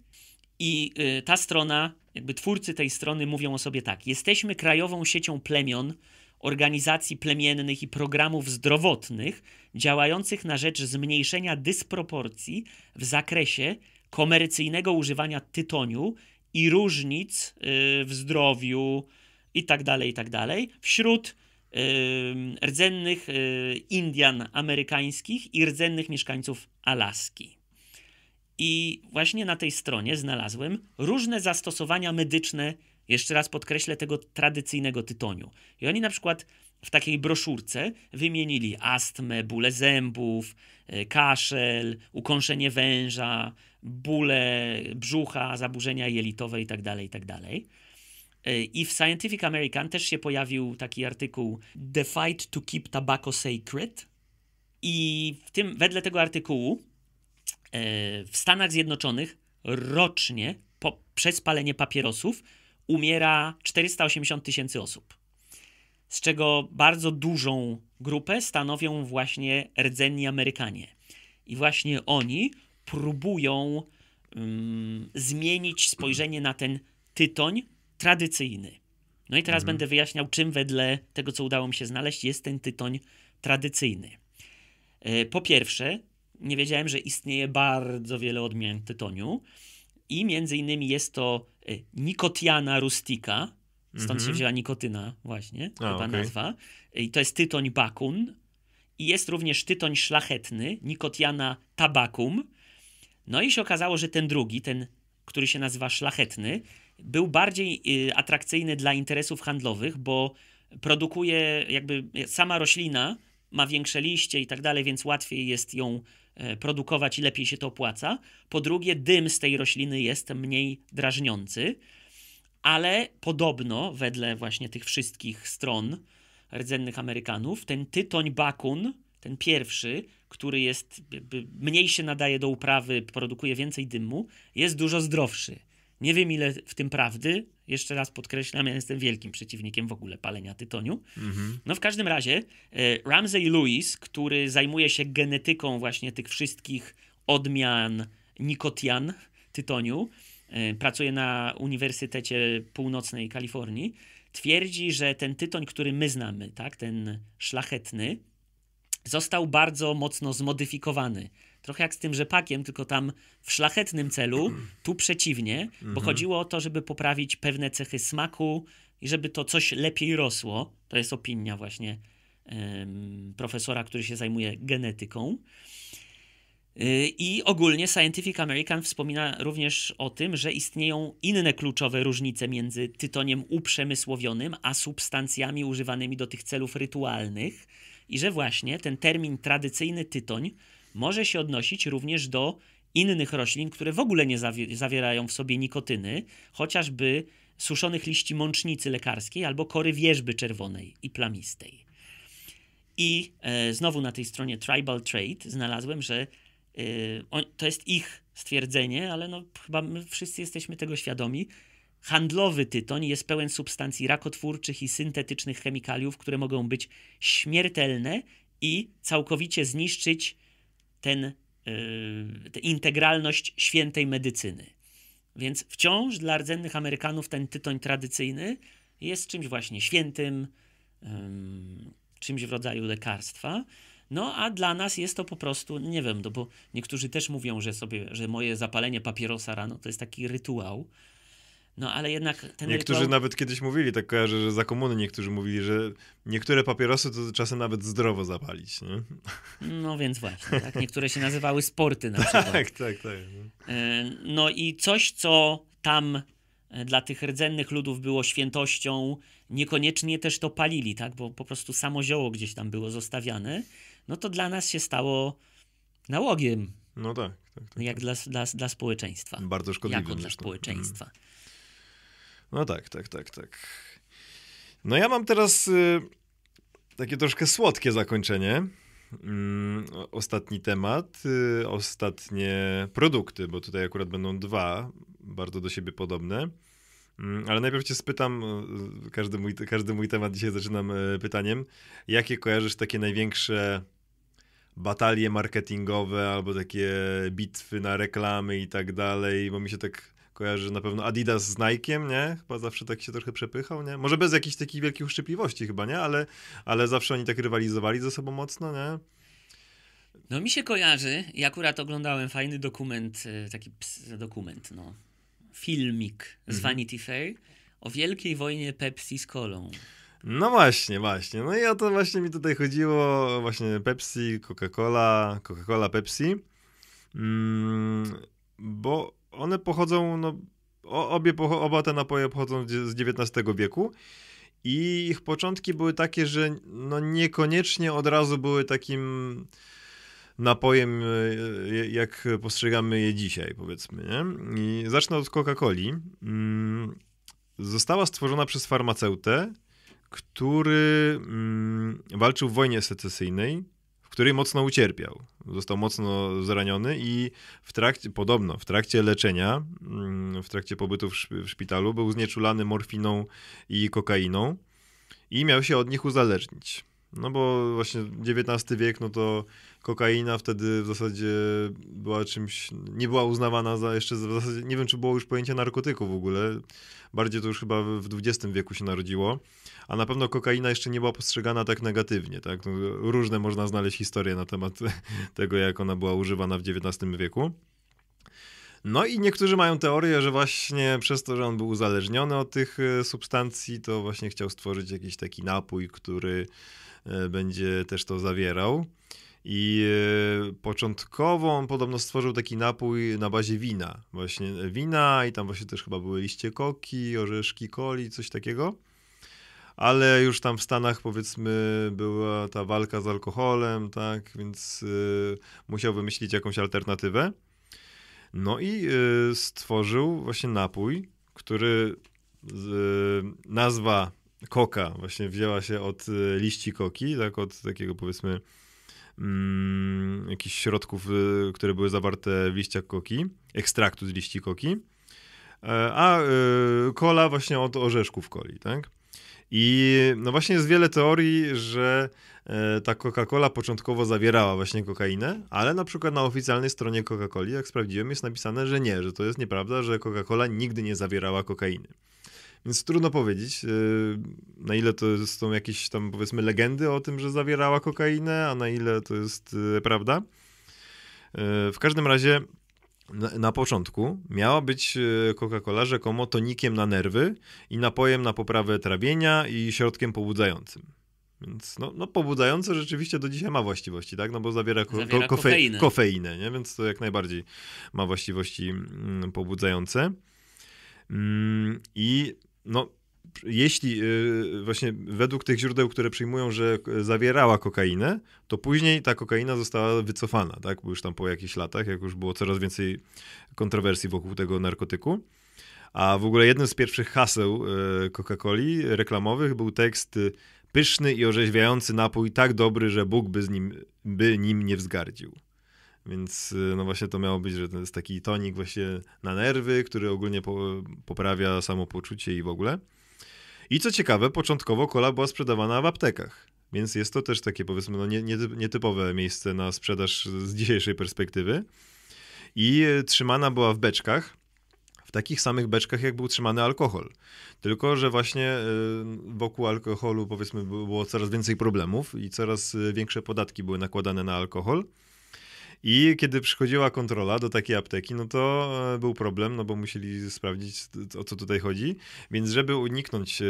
I y, ta strona, jakby twórcy tej strony mówią o sobie tak. Jesteśmy krajową siecią plemion, organizacji plemiennych i programów zdrowotnych działających na rzecz zmniejszenia dysproporcji w zakresie komercyjnego używania tytoniu i różnic y, w zdrowiu itd., tak itd. Tak wśród y, rdzennych y, Indian amerykańskich i rdzennych mieszkańców Alaski. I właśnie na tej stronie znalazłem różne zastosowania medyczne jeszcze raz podkreślę tego tradycyjnego tytoniu. I oni na przykład w takiej broszurce wymienili astmę, bóle zębów, e, kaszel, ukąszenie węża, bóle brzucha, zaburzenia jelitowe itd. Tak itd. Tak e, I w Scientific American też się pojawił taki artykuł The Fight to Keep Tobacco Sacred. I w tym, wedle tego artykułu e, w Stanach Zjednoczonych rocznie po, przez palenie papierosów umiera 480 tysięcy osób, z czego bardzo dużą grupę stanowią właśnie rdzenni Amerykanie. I właśnie oni próbują um, zmienić spojrzenie na ten tytoń tradycyjny. No i teraz mhm. będę wyjaśniał, czym wedle tego, co udało mi się znaleźć, jest ten tytoń tradycyjny. E, po pierwsze, nie wiedziałem, że istnieje bardzo wiele odmian tytoniu i między innymi jest to Y, Nikotiana rustica, stąd się mhm. wzięła nikotyna właśnie, A, chyba okay. nazwa. Y, I to jest tytoń bakun i jest również tytoń szlachetny, Nikotiana tabacum. No i się okazało, że ten drugi, ten, który się nazywa szlachetny, był bardziej y, atrakcyjny dla interesów handlowych, bo produkuje jakby y, sama roślina ma większe liście i tak dalej, więc łatwiej jest ją E, produkować i lepiej się to opłaca. Po drugie, dym z tej rośliny jest mniej drażniący, ale podobno, wedle właśnie tych wszystkich stron rdzennych Amerykanów, ten tytoń bakun, ten pierwszy, który jest mniej się nadaje do uprawy, produkuje więcej dymu, jest dużo zdrowszy. Nie wiem ile w tym prawdy, jeszcze raz podkreślam, ja jestem wielkim przeciwnikiem w ogóle palenia tytoniu. Mhm. No w każdym razie e, Ramsey Lewis, który zajmuje się genetyką właśnie tych wszystkich odmian nikotian tytoniu, e, pracuje na Uniwersytecie Północnej Kalifornii, twierdzi, że ten tytoń, który my znamy, tak, ten szlachetny, został bardzo mocno zmodyfikowany Trochę jak z tym rzepakiem, tylko tam w szlachetnym celu, tu przeciwnie, bo mhm. chodziło o to, żeby poprawić pewne cechy smaku i żeby to coś lepiej rosło. To jest opinia właśnie profesora, który się zajmuje genetyką. Y, I ogólnie Scientific American wspomina również o tym, że istnieją inne kluczowe różnice między tytoniem uprzemysłowionym a substancjami używanymi do tych celów rytualnych, i że właśnie ten termin tradycyjny tytoń może się odnosić również do innych roślin, które w ogóle nie zawierają w sobie nikotyny, chociażby suszonych liści mącznicy lekarskiej albo kory wierzby czerwonej i plamistej. I e, znowu na tej stronie Tribal Trade znalazłem, że e, on, to jest ich stwierdzenie, ale no, chyba my wszyscy jesteśmy tego świadomi. Handlowy tytoń jest pełen substancji rakotwórczych i syntetycznych chemikaliów, które mogą być śmiertelne i całkowicie zniszczyć ten, y, tę integralność świętej medycyny. Więc wciąż dla rdzennych Amerykanów ten tytoń tradycyjny jest czymś właśnie świętym, czymś w rodzaju lekarstwa. No a dla nas jest to po prostu, no nie wiem, no bo niektórzy też mówią, że sobie, że moje zapalenie papierosa rano to jest taki rytuał, no ale jednak ten Niektórzy rytuał... nawet kiedyś mówili, tak kojarzę, że za komuny niektórzy mówili, że niektóre papierosy to czasem nawet zdrowo zapalić. Nie? No więc właśnie, tak? Niektóre się nazywały sporty na przykład. tak, tak, tak. E, no i coś, co tam e, dla tych rdzennych ludów było świętością, niekoniecznie też to palili, tak? Bo po prostu samo zioło gdzieś tam było zostawiane. No to dla nas się stało nałogiem. No tak. tak, tak jak tak. Dla, dla, dla społeczeństwa. Bardzo szkodliwym. Jako dla mhm. społeczeństwa. Mm. No tak, tak, tak, tak. No ja mam teraz y, takie troszkę słodkie zakończenie. Y, ostatni temat, y, ostatnie produkty, bo tutaj akurat będą dwa bardzo do siebie podobne. Mm, ale najpierw cię spytam, y, y, każdy mój, każdy mój temat dzisiaj zaczynam y, pytaniem, jakie kojarzysz takie największe batalie marketingowe albo takie bitwy na reklamy i tak dalej, bo mi się tak kojarzy na pewno Adidas z Nike'em, nie? Chyba zawsze tak się trochę przepychał, nie? Może bez jakichś takich wielkich uszczypliwości chyba, nie? Ale, ale zawsze oni tak rywalizowali ze sobą mocno, nie? No mi się kojarzy, ja akurat oglądałem fajny dokument, e, taki ps, dokument, no, filmik z mhm. Vanity Fair o wielkiej wojnie Pepsi z Colą. No właśnie, właśnie. No i o to właśnie mi tutaj chodziło. Właśnie Pepsi, Coca-Cola, Coca-Cola, Pepsi. Mm, bo one pochodzą, no, obie, oba te napoje pochodzą z XIX wieku. I ich początki były takie, że no niekoniecznie od razu były takim napojem, e, e, jak postrzegamy je dzisiaj, powiedzmy. Nie? I zacznę od Coca-Coli. Mm, została stworzona przez farmaceutę, który mm, walczył w wojnie secesyjnej której mocno ucierpiał. Został mocno zraniony i w trakcie, podobno w trakcie leczenia, mm, w trakcie pobytu w szpitalu był znieczulany morfiną i kokainą i miał się od nich uzależnić. No bo właśnie XIX wiek, no to kokaina wtedy w zasadzie była czymś, nie była uznawana za jeszcze, w zasadzie, nie wiem czy było już pojęcie narkotyku w ogóle, bardziej to już chyba w XX wieku się narodziło a na pewno kokaina jeszcze nie była postrzegana tak negatywnie. Tak? No, różne można znaleźć historie na temat tego, jak ona była używana w XIX wieku. No i niektórzy mają teorię, że właśnie przez to, że on był uzależniony od tych e, substancji, to właśnie chciał stworzyć jakiś taki napój, który e, będzie też to zawierał. I e, początkowo on podobno stworzył taki napój na bazie wina. Właśnie wina i tam właśnie też chyba były liście koki, orzeszki coli, coś takiego ale już tam w Stanach powiedzmy była ta walka z alkoholem, tak, więc y, musiał wymyślić jakąś alternatywę. No i y, stworzył właśnie napój, który y, nazwa koka właśnie wzięła się od y, liści koki, tak, od takiego powiedzmy mm, jakichś środków, y, które były zawarte w liściach koki, ekstraktu z liści koki. E, a kola y, właśnie od orzeszków koli, tak? I no właśnie jest wiele teorii, że e, ta Coca-Cola początkowo zawierała właśnie kokainę, ale na przykład na oficjalnej stronie Coca-Coli, jak sprawdziłem, jest napisane, że nie, że to jest nieprawda, że Coca-Cola nigdy nie zawierała kokainy. Więc trudno powiedzieć, e, na ile to są jakieś tam powiedzmy legendy o tym, że zawierała kokainę, a na ile to jest e, prawda. W każdym razie na, na początku miała być e, Coca-Cola rzekomo tonikiem na nerwy i napojem na poprawę trawienia i środkiem pobudzającym. Więc no, no pobudzające rzeczywiście do dzisiaj ma właściwości, tak? No bo zawiera, ko zawiera ko kofeinę. kofeinę, nie? Więc to jak najbardziej ma właściwości mm, pobudzające. Mm, I no, jeśli y, właśnie według tych źródeł, które przyjmują, że zawierała kokainę, to później ta kokaina została wycofana, tak? Bo już tam po jakichś latach, jak już było coraz więcej kontrowersji wokół tego narkotyku. A w ogóle jednym z pierwszych haseł y, Coca-Coli reklamowych był tekst y, pyszny i orzeźwiający napój tak dobry, że Bóg by, z nim, by nim nie wzgardził. Więc no właśnie to miało być, że to jest taki tonik właśnie na nerwy, który ogólnie po, poprawia samopoczucie i w ogóle. I co ciekawe, początkowo kola była sprzedawana w aptekach. Więc jest to też takie, powiedzmy, no, nie, nie, nietypowe miejsce na sprzedaż z dzisiejszej perspektywy. I e, trzymana była w beczkach, w takich samych beczkach, jak był trzymany alkohol. Tylko, że właśnie e, wokół alkoholu, powiedzmy, było coraz więcej problemów i coraz e, większe podatki były nakładane na alkohol. I kiedy przychodziła kontrola do takiej apteki, no to e, był problem, no bo musieli sprawdzić, o co tutaj chodzi. Więc żeby uniknąć e,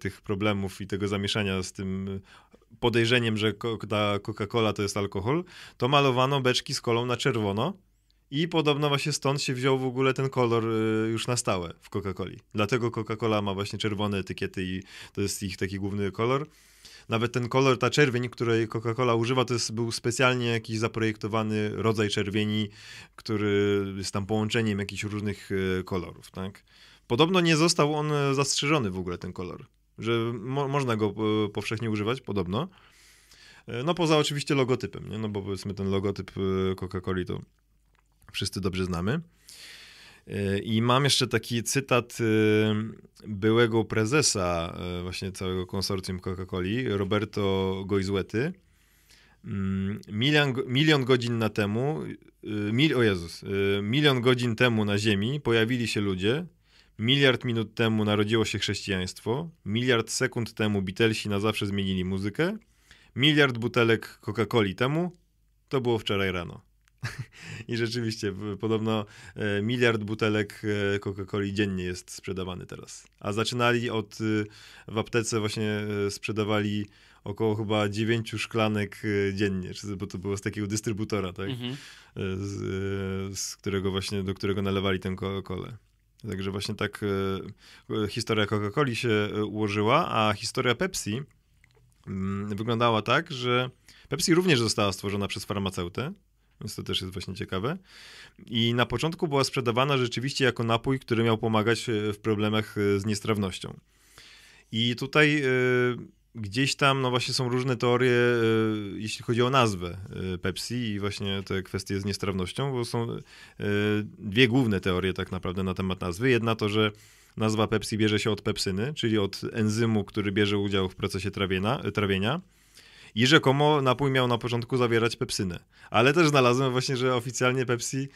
tych problemów i tego zamieszania z tym e, podejrzeniem, że ta Coca-Cola to jest alkohol, to malowano beczki z kolą na czerwono. I podobno właśnie stąd się wziął w ogóle ten kolor już na stałe w Coca-Coli. Dlatego Coca-Cola ma właśnie czerwone etykiety i to jest ich taki główny kolor. Nawet ten kolor, ta czerwień, której Coca-Cola używa, to jest, był specjalnie jakiś zaprojektowany rodzaj czerwieni, który jest tam połączeniem jakichś różnych e, kolorów, tak? Podobno nie został on e, zastrzeżony w ogóle, ten kolor. Że mo można go e, powszechnie używać, podobno. No poza oczywiście logotypem, nie? No bo powiedzmy ten logotyp Coca-Coli to wszyscy dobrze znamy. I mam jeszcze taki cytat y, byłego prezesa y, właśnie całego konsorcjum Coca-Coli, Roberto Goizuety. Mm, milion, milion godzin na temu, y, mil, o Jezus, milion godzin temu na Ziemi pojawili się ludzie, miliard minut temu narodziło się chrześcijaństwo, miliard sekund temu Beatlesi na zawsze zmienili muzykę, miliard butelek Coca-Coli temu, to było wczoraj rano. I rzeczywiście, podobno e, miliard butelek e, Coca-Coli dziennie jest sprzedawany teraz. A zaczynali od, e, w aptece właśnie sprzedawali około chyba dziewięciu szklanek dziennie, bo to było z takiego dystrybutora, tak? Mhm. Z, z, którego właśnie, do którego nalewali tę Coca-Colę. Także właśnie tak historia Coca-Coli się ułożyła, a historia Pepsi mm, wyglądała tak, że Pepsi również została stworzona przez farmaceutę, więc to też jest właśnie ciekawe. I na początku była sprzedawana rzeczywiście jako napój, który miał pomagać e, w problemach e, z niestrawnością. I tutaj e, gdzieś tam, no właśnie są różne teorie, jeśli chodzi o nazwę Pepsi i właśnie te kwestie z niestrawnością, bo są dwie główne teorie tak naprawdę na temat nazwy. Jedna to, że nazwa Pepsi bierze się od pepsyny, czyli od enzymu, który bierze udział w procesie trawienia. trawienia. I rzekomo napój miał na początku zawierać pepsynę. Ale też znalazłem właśnie, że oficjalnie Pepsi yy,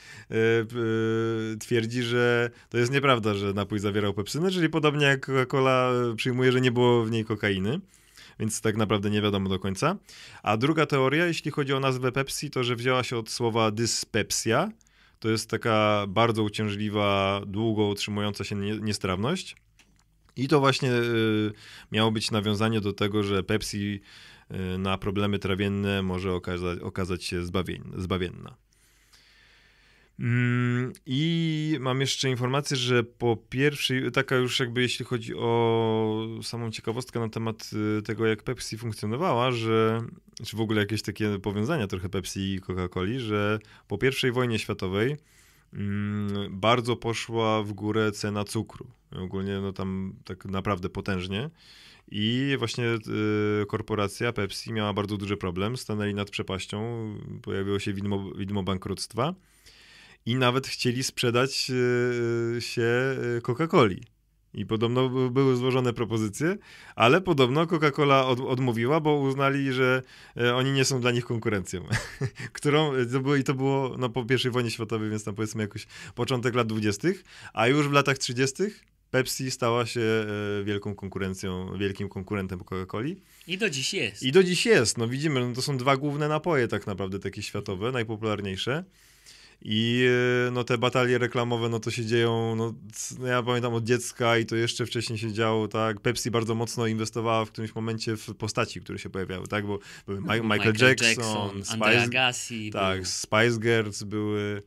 yy, twierdzi, że to jest nieprawda, że napój zawierał pepsynę, czyli podobnie jak Coca-Cola e, przyjmuje, że nie było w niej kokainy więc tak naprawdę nie wiadomo do końca. A druga teoria, jeśli chodzi o nazwę Pepsi, to że wzięła się od słowa dyspepsja. To jest taka bardzo uciążliwa, długo utrzymująca się niestrawność. I to właśnie miało być nawiązanie do tego, że Pepsi Y, na problemy trawienne może okazać się zbawien zbawienna. Mm, I mam jeszcze informację, że po pierwszej, taka już jakby jeśli chodzi o samą ciekawostkę na temat y, tego, jak Pepsi funkcjonowała, że, czy w ogóle jakieś takie powiązania trochę Pepsi i Coca-Coli, że po pierwszej wojnie światowej mm, bardzo poszła w górę cena cukru. Ogólnie no tam tak naprawdę potężnie. I właśnie y, korporacja Pepsi miała bardzo duży problem, stanęli nad przepaścią, pojawiło się widmo, widmo bankructwa i nawet chcieli sprzedać y, się y, Coca-Coli. I podobno były złożone propozycje, ale podobno Coca-Cola od, odmówiła, bo uznali, że y, oni nie są dla nich konkurencją. którą, y, to było, I to było no, po I wojnie światowej, więc tam powiedzmy jakoś początek lat 20., a już w latach 30. Pepsi stała się e, wielką konkurencją, wielkim konkurentem Coca-Coli. I do dziś jest. I do dziś jest. No widzimy, no to są dwa główne napoje tak naprawdę takie światowe, najpopularniejsze. I e, no te batalie reklamowe, no to się dzieją, no, no ja pamiętam od dziecka i to jeszcze wcześniej się działo, tak, Pepsi bardzo mocno inwestowała w którymś momencie w postaci, które się pojawiały, tak, bo były Michael, Michael, Jackson, Jackson Spice, Andrea Gassi, tak, był. Spice Girls były,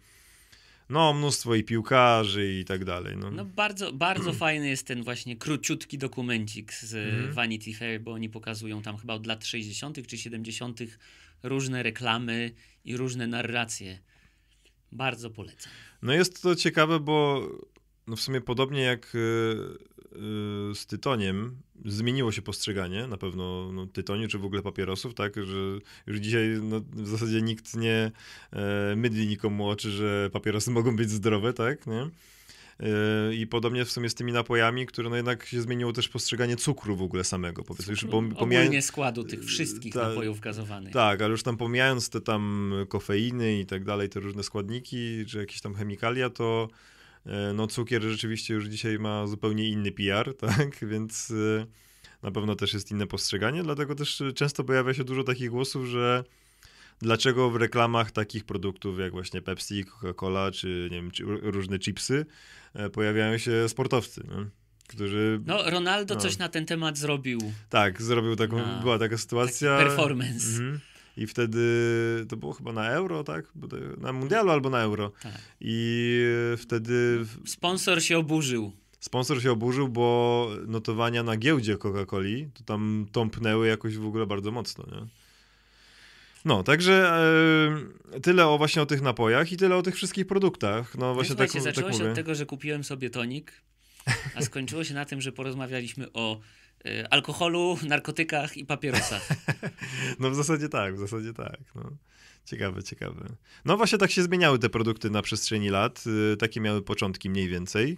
no, mnóstwo i piłkarzy i tak dalej. No, no bardzo, bardzo fajny jest ten właśnie króciutki dokumencik z mm. Vanity Fair, bo oni pokazują tam chyba od lat 60. czy 70. różne reklamy i różne narracje. Bardzo polecam. No jest to ciekawe, bo no w sumie podobnie jak e, Y, z tytoniem zmieniło się postrzeganie na pewno no, tytoniu, czy w ogóle papierosów, tak, że już dzisiaj no, w zasadzie nikt nie e, mydli nikomu oczy, że papierosy mogą być zdrowe, tak, nie? E, I podobnie w sumie z tymi napojami, które no jednak się zmieniło też postrzeganie cukru w ogóle samego. Powiedzmy, już pomijając składu tych y, wszystkich ta, napojów gazowanych. Tak, ale już tam pomijając te tam kofeiny i tak dalej, te różne składniki, czy jakieś tam chemikalia, to E, no cukier rzeczywiście już dzisiaj ma zupełnie inny PR, tak, więc e, na pewno też jest inne postrzeganie, dlatego też często pojawia się dużo takich głosów, że dlaczego w reklamach takich produktów jak właśnie Pepsi, Coca-Cola czy, nie wiem, czy różne chipsy e, pojawiają się sportowcy, nie? Którzy, no, Ronaldo no. coś na ten temat zrobił. Tak, zrobił taką, była taka sytuacja. Taki performance. Mhm i wtedy to było chyba na euro, tak? Na mundialu albo na euro. Tak. I wtedy... Sponsor się oburzył. Sponsor się oburzył, bo notowania na giełdzie Coca-Coli to tam tąpnęły jakoś w ogóle bardzo mocno, nie? No, także yy, tyle o właśnie o tych napojach i tyle o tych wszystkich produktach. No właśnie no, tak, zaczęło tak się mówię. od tego, że kupiłem sobie tonik, a skończyło się na tym, że porozmawialiśmy o Y, alkoholu, narkotykach i papierosach. no w zasadzie tak, w zasadzie tak. No. Ciekawe, ciekawe. No właśnie tak się zmieniały te produkty na przestrzeni lat. Y, takie miały początki mniej więcej.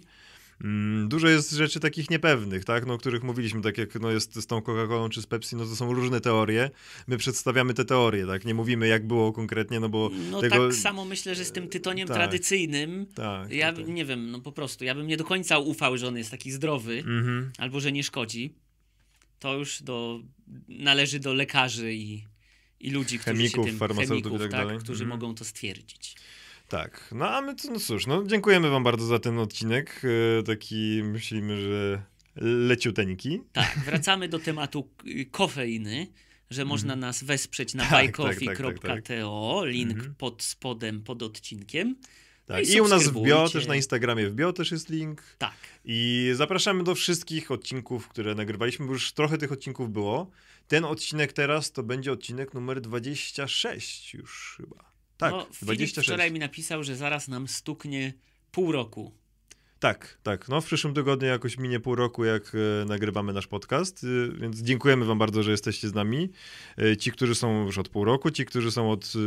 Mm, dużo jest rzeczy takich niepewnych, tak? no, o których mówiliśmy, tak jak no, jest z tą Coca-Colą czy z Pepsi, no to są różne teorie. My przedstawiamy te teorie, tak? Nie mówimy jak było konkretnie, no bo No tego... tak samo myślę, że z tym tytoniem tak, tradycyjnym, tak, ja tak. nie wiem, no po prostu, ja bym nie do końca ufał, że on jest taki zdrowy, mhm. albo że nie szkodzi to już do, należy do lekarzy i, i ludzi, którzy się tym, farmaceutów tak chemików, tak, dalej. którzy mhm. mogą to stwierdzić. Tak, no a my, no cóż, no dziękujemy wam bardzo za ten odcinek, y, taki myślimy, że leciuteńki. Tak, wracamy do tematu y, kofeiny, że mhm. można nas wesprzeć na tak, tak buycoffee.to, tak, tak, tak. link mhm. pod spodem, pod odcinkiem. Tak. I, I u nas w bio, też na Instagramie w bio też jest link. Tak. I zapraszamy do wszystkich odcinków, które nagrywaliśmy, bo już trochę tych odcinków było. Ten odcinek teraz to będzie odcinek numer 26 już chyba. Tak, no, 26. Filip wczoraj mi napisał, że zaraz nam stuknie pół roku tak, tak. No w przyszłym tygodniu jakoś minie pół roku, jak e, nagrywamy nasz podcast, e, więc dziękujemy wam bardzo, że jesteście z nami. E, ci, którzy są już od pół roku, ci, którzy są od e,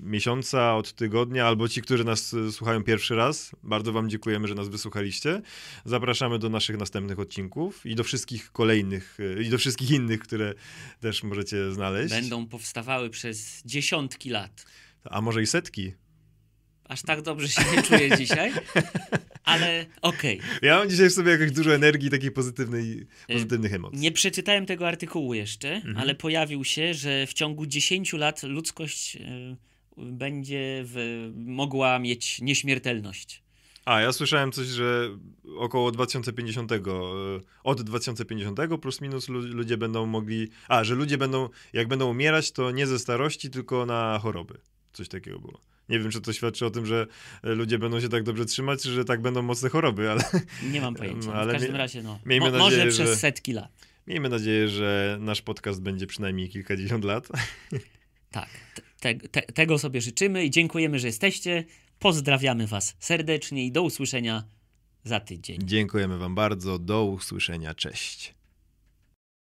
miesiąca, od tygodnia, albo ci, którzy nas e, słuchają pierwszy raz, bardzo wam dziękujemy, że nas wysłuchaliście. Zapraszamy do naszych następnych odcinków i do wszystkich kolejnych, e, i do wszystkich innych, które też możecie znaleźć. Będą powstawały przez dziesiątki lat. A może i setki aż tak dobrze się nie czuję dzisiaj, ale okej. Okay. Ja mam dzisiaj w sobie jakoś dużo energii takiej pozytywnej, y, pozytywnych emocji. Nie przeczytałem tego artykułu jeszcze, mhm. ale pojawił się, że w ciągu 10 lat ludzkość y, będzie w, mogła mieć nieśmiertelność. A, ja słyszałem coś, że około 2050, y, od 2050 plus minus ludzie będą mogli, a, że ludzie będą, jak będą umierać, to nie ze starości, tylko na choroby. Coś takiego było. Nie wiem, czy to świadczy o tym, że e, ludzie będą się tak dobrze trzymać, czy że tak będą mocne choroby, ale... Nie mam pojęcia, ale w każdym mi... razie no. Miejmy Mo nadzieję, może przez że... setki lat. Miejmy nadzieję, że nasz podcast będzie przynajmniej kilkadziesiąt lat. Tak, te, te, tego sobie życzymy i dziękujemy, że jesteście. Pozdrawiamy Was serdecznie i do usłyszenia za tydzień. Dziękujemy Wam bardzo. Do usłyszenia. Cześć.